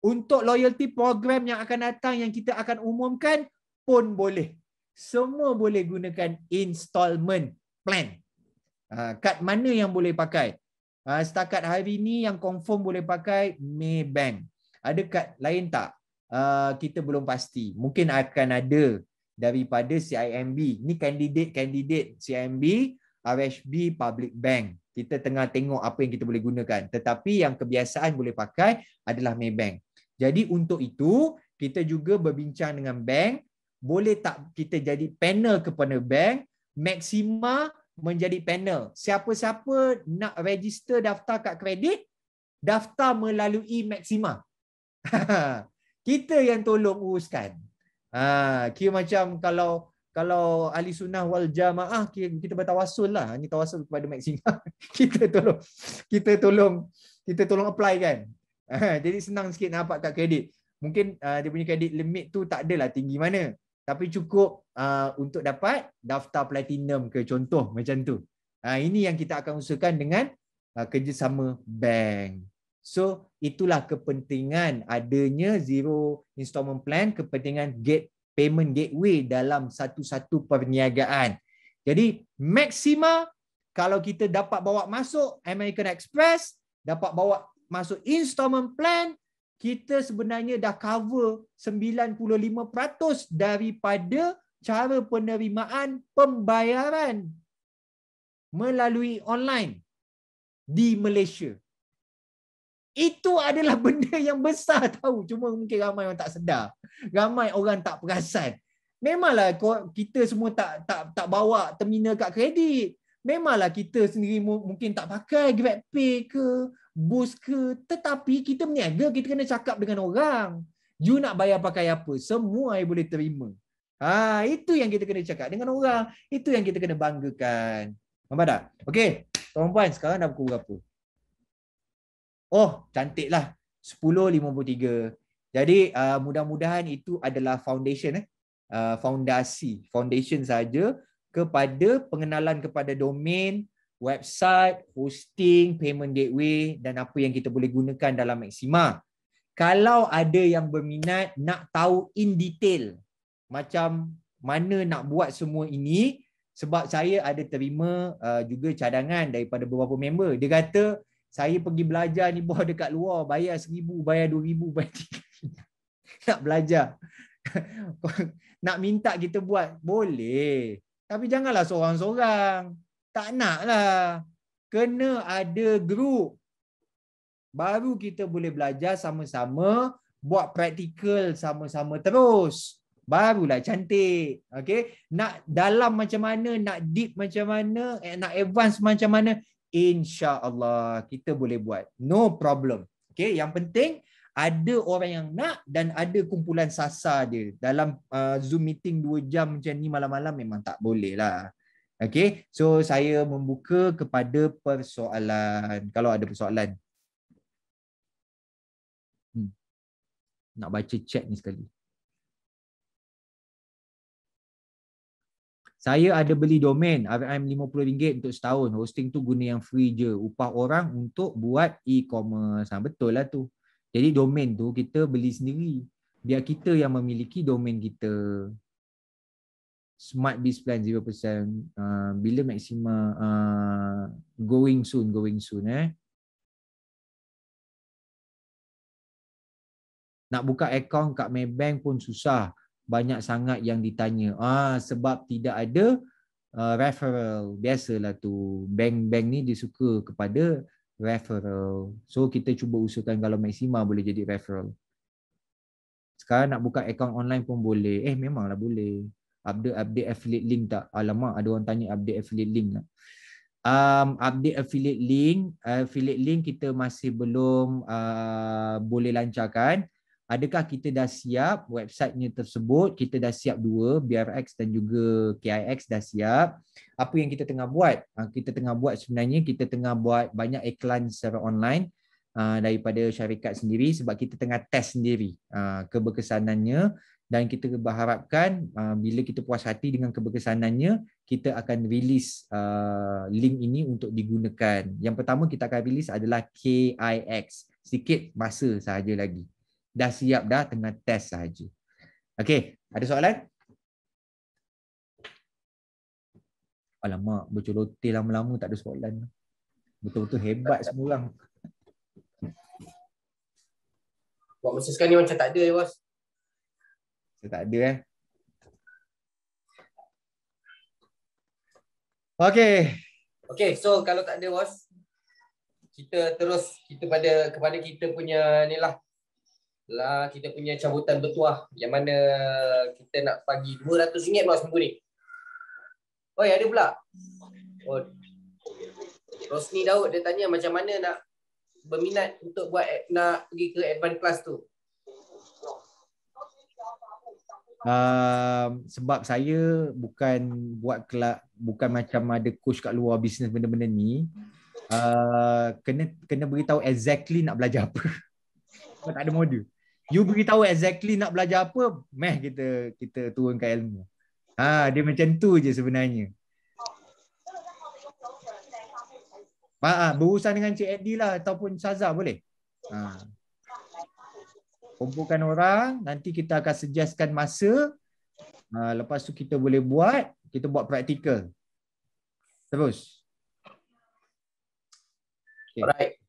Untuk loyalty program yang akan datang yang kita akan umumkan pun boleh. Semua boleh gunakan installment plan. Ah, kad mana yang boleh pakai? Ah, setakat hari ini yang confirm boleh pakai Maybank. Ada kad lain tak? Ah, kita belum pasti. Mungkin akan ada daripada CIMB. ni kandidat-kandidat CIMB. RHB Public Bank. Kita tengah tengok apa yang kita boleh gunakan. Tetapi yang kebiasaan boleh pakai adalah Maybank. Jadi untuk itu, kita juga berbincang dengan bank. Boleh tak kita jadi panel kepada bank? Maksima menjadi panel. Siapa-siapa nak register daftar kad kredit, daftar melalui Maksima. (laughs) kita yang tolong uruskan. Ha, kira macam kalau kalau ahli sunnah wal jamaah kita bertawassul lah hanya tawasul kepada maksimum (laughs) kita tolong kita tolong kita tolong apply kan (laughs) ah, jadi senang sikit nak dapat kad kredit mungkin ah, dia punya kredit limit tu tak adalah tinggi mana tapi cukup ah, untuk dapat daftar platinum ke contoh macam tu ini yang kita akan usahakan dengan kerjasama bank so itulah kepentingan adanya zero installment plan kepentingan gate payment gateway dalam satu-satu perniagaan. Jadi maksima kalau kita dapat bawa masuk American Express, dapat bawa masuk installment plan, kita sebenarnya dah cover 95% daripada cara penerimaan pembayaran melalui online di Malaysia. Itu adalah (laughs) benda yang besar tahu. Cuma mungkin ramai orang tak sedar. Ramai orang tak perasan. Memanglah kita semua tak tak tak bawa terminal kad kredit. Memanglah kita sendiri mungkin tak pakai grab pay ke, Boost ke. Tetapi kita berniaga, kita kena cakap dengan orang. You nak bayar pakai apa? Semua yang boleh terima. Ha, itu yang kita kena cakap dengan orang. Itu yang kita kena banggakan. Nampak tak? Okay. Tuan-puan, sekarang dah pukul berapa? oh cantiklah 10.53 jadi uh, mudah-mudahan itu adalah foundation eh uh, fondasi foundation saja kepada pengenalan kepada domain website hosting payment gateway dan apa yang kita boleh gunakan dalam maxima kalau ada yang berminat nak tahu in detail macam mana nak buat semua ini sebab saya ada terima uh, juga cadangan daripada beberapa member dia kata saya pergi belajar ni (laughs) bawah dekat luar bayar seribu bayar dua ribu (laughs) bayar tiga nak belajar (laughs) nak minta kita buat boleh tapi janganlah seorang-seorang tak nak lah kena ada group baru kita boleh belajar sama-sama buat praktikal sama-sama terus barulah cantik okay nak dalam macam mana nak deep macam mana eh, nak advance macam mana insya-Allah kita boleh buat. No problem. Okay, yang penting ada orang yang nak dan ada kumpulan sasa dia. Dalam uh, Zoom meeting 2 jam macam ni malam-malam memang tak boleh lah. Okay, so saya membuka kepada persoalan. Kalau ada persoalan. Hmm. Nak baca chat ni sekali. saya ada beli domain RM50 untuk setahun hosting tu guna yang free je upah orang untuk buat e-commerce ha, betul lah tu jadi domain tu kita beli sendiri biar kita yang memiliki domain kita smart biz plan 0% uh, ha, bila maksima ha, uh, going soon going soon eh nak buka account kat Maybank pun susah banyak sangat yang ditanya. Ah sebab tidak ada uh, referral. Biasalah tu bank-bank ni disuka kepada referral. So kita cuba usulkan kalau Maxima boleh jadi referral. Sekarang nak buka akaun online pun boleh. Eh memanglah boleh. Update update affiliate link tak? Alamak ada orang tanya update affiliate link tak? Um, update affiliate link, affiliate link kita masih belum uh, boleh lancarkan adakah kita dah siap websitenya tersebut kita dah siap dua BRX dan juga KIX dah siap apa yang kita tengah buat ah, kita tengah buat sebenarnya kita tengah buat banyak iklan secara online ah, daripada syarikat sendiri sebab kita tengah test sendiri ah, keberkesanannya dan kita berharapkan bila kita puas hati dengan keberkesanannya kita akan rilis link ini untuk digunakan yang pertama kita akan release adalah KIX sikit masa sahaja lagi dah siap dah tengah test saja. Okey, ada soalan? Alamak, bercolotih lama-lama tak ada soalan. Betul-betul hebat semua orang. Buat masa sekarang ni macam tak ada, Ewas. Eh, macam tak ada, eh. Okey. Okey, so kalau tak ada, Ewas, kita terus kita pada kepada kita punya ni lah, lah kita punya cabutan bertuah yang mana kita nak bagi RM200 malam seminggu ni. Oi, ada pula. Oh. Rosni Daud dia tanya macam mana nak berminat untuk buat nak pergi ke advanced class tu. Uh, sebab saya bukan buat kelak bukan macam ada coach kat luar bisnes benda-benda ni uh, kena kena beritahu exactly nak belajar apa (laughs) tak ada modul you beri exactly nak belajar apa meh kita kita turunkan ilmu ha dia macam tu je sebenarnya Ha, ha berurusan dengan Cik Eddie lah ataupun Saza boleh? Ha. Kumpulkan orang, nanti kita akan suggestkan masa. Ha, lepas tu kita boleh buat, kita buat praktikal. Terus. Okay. Alright.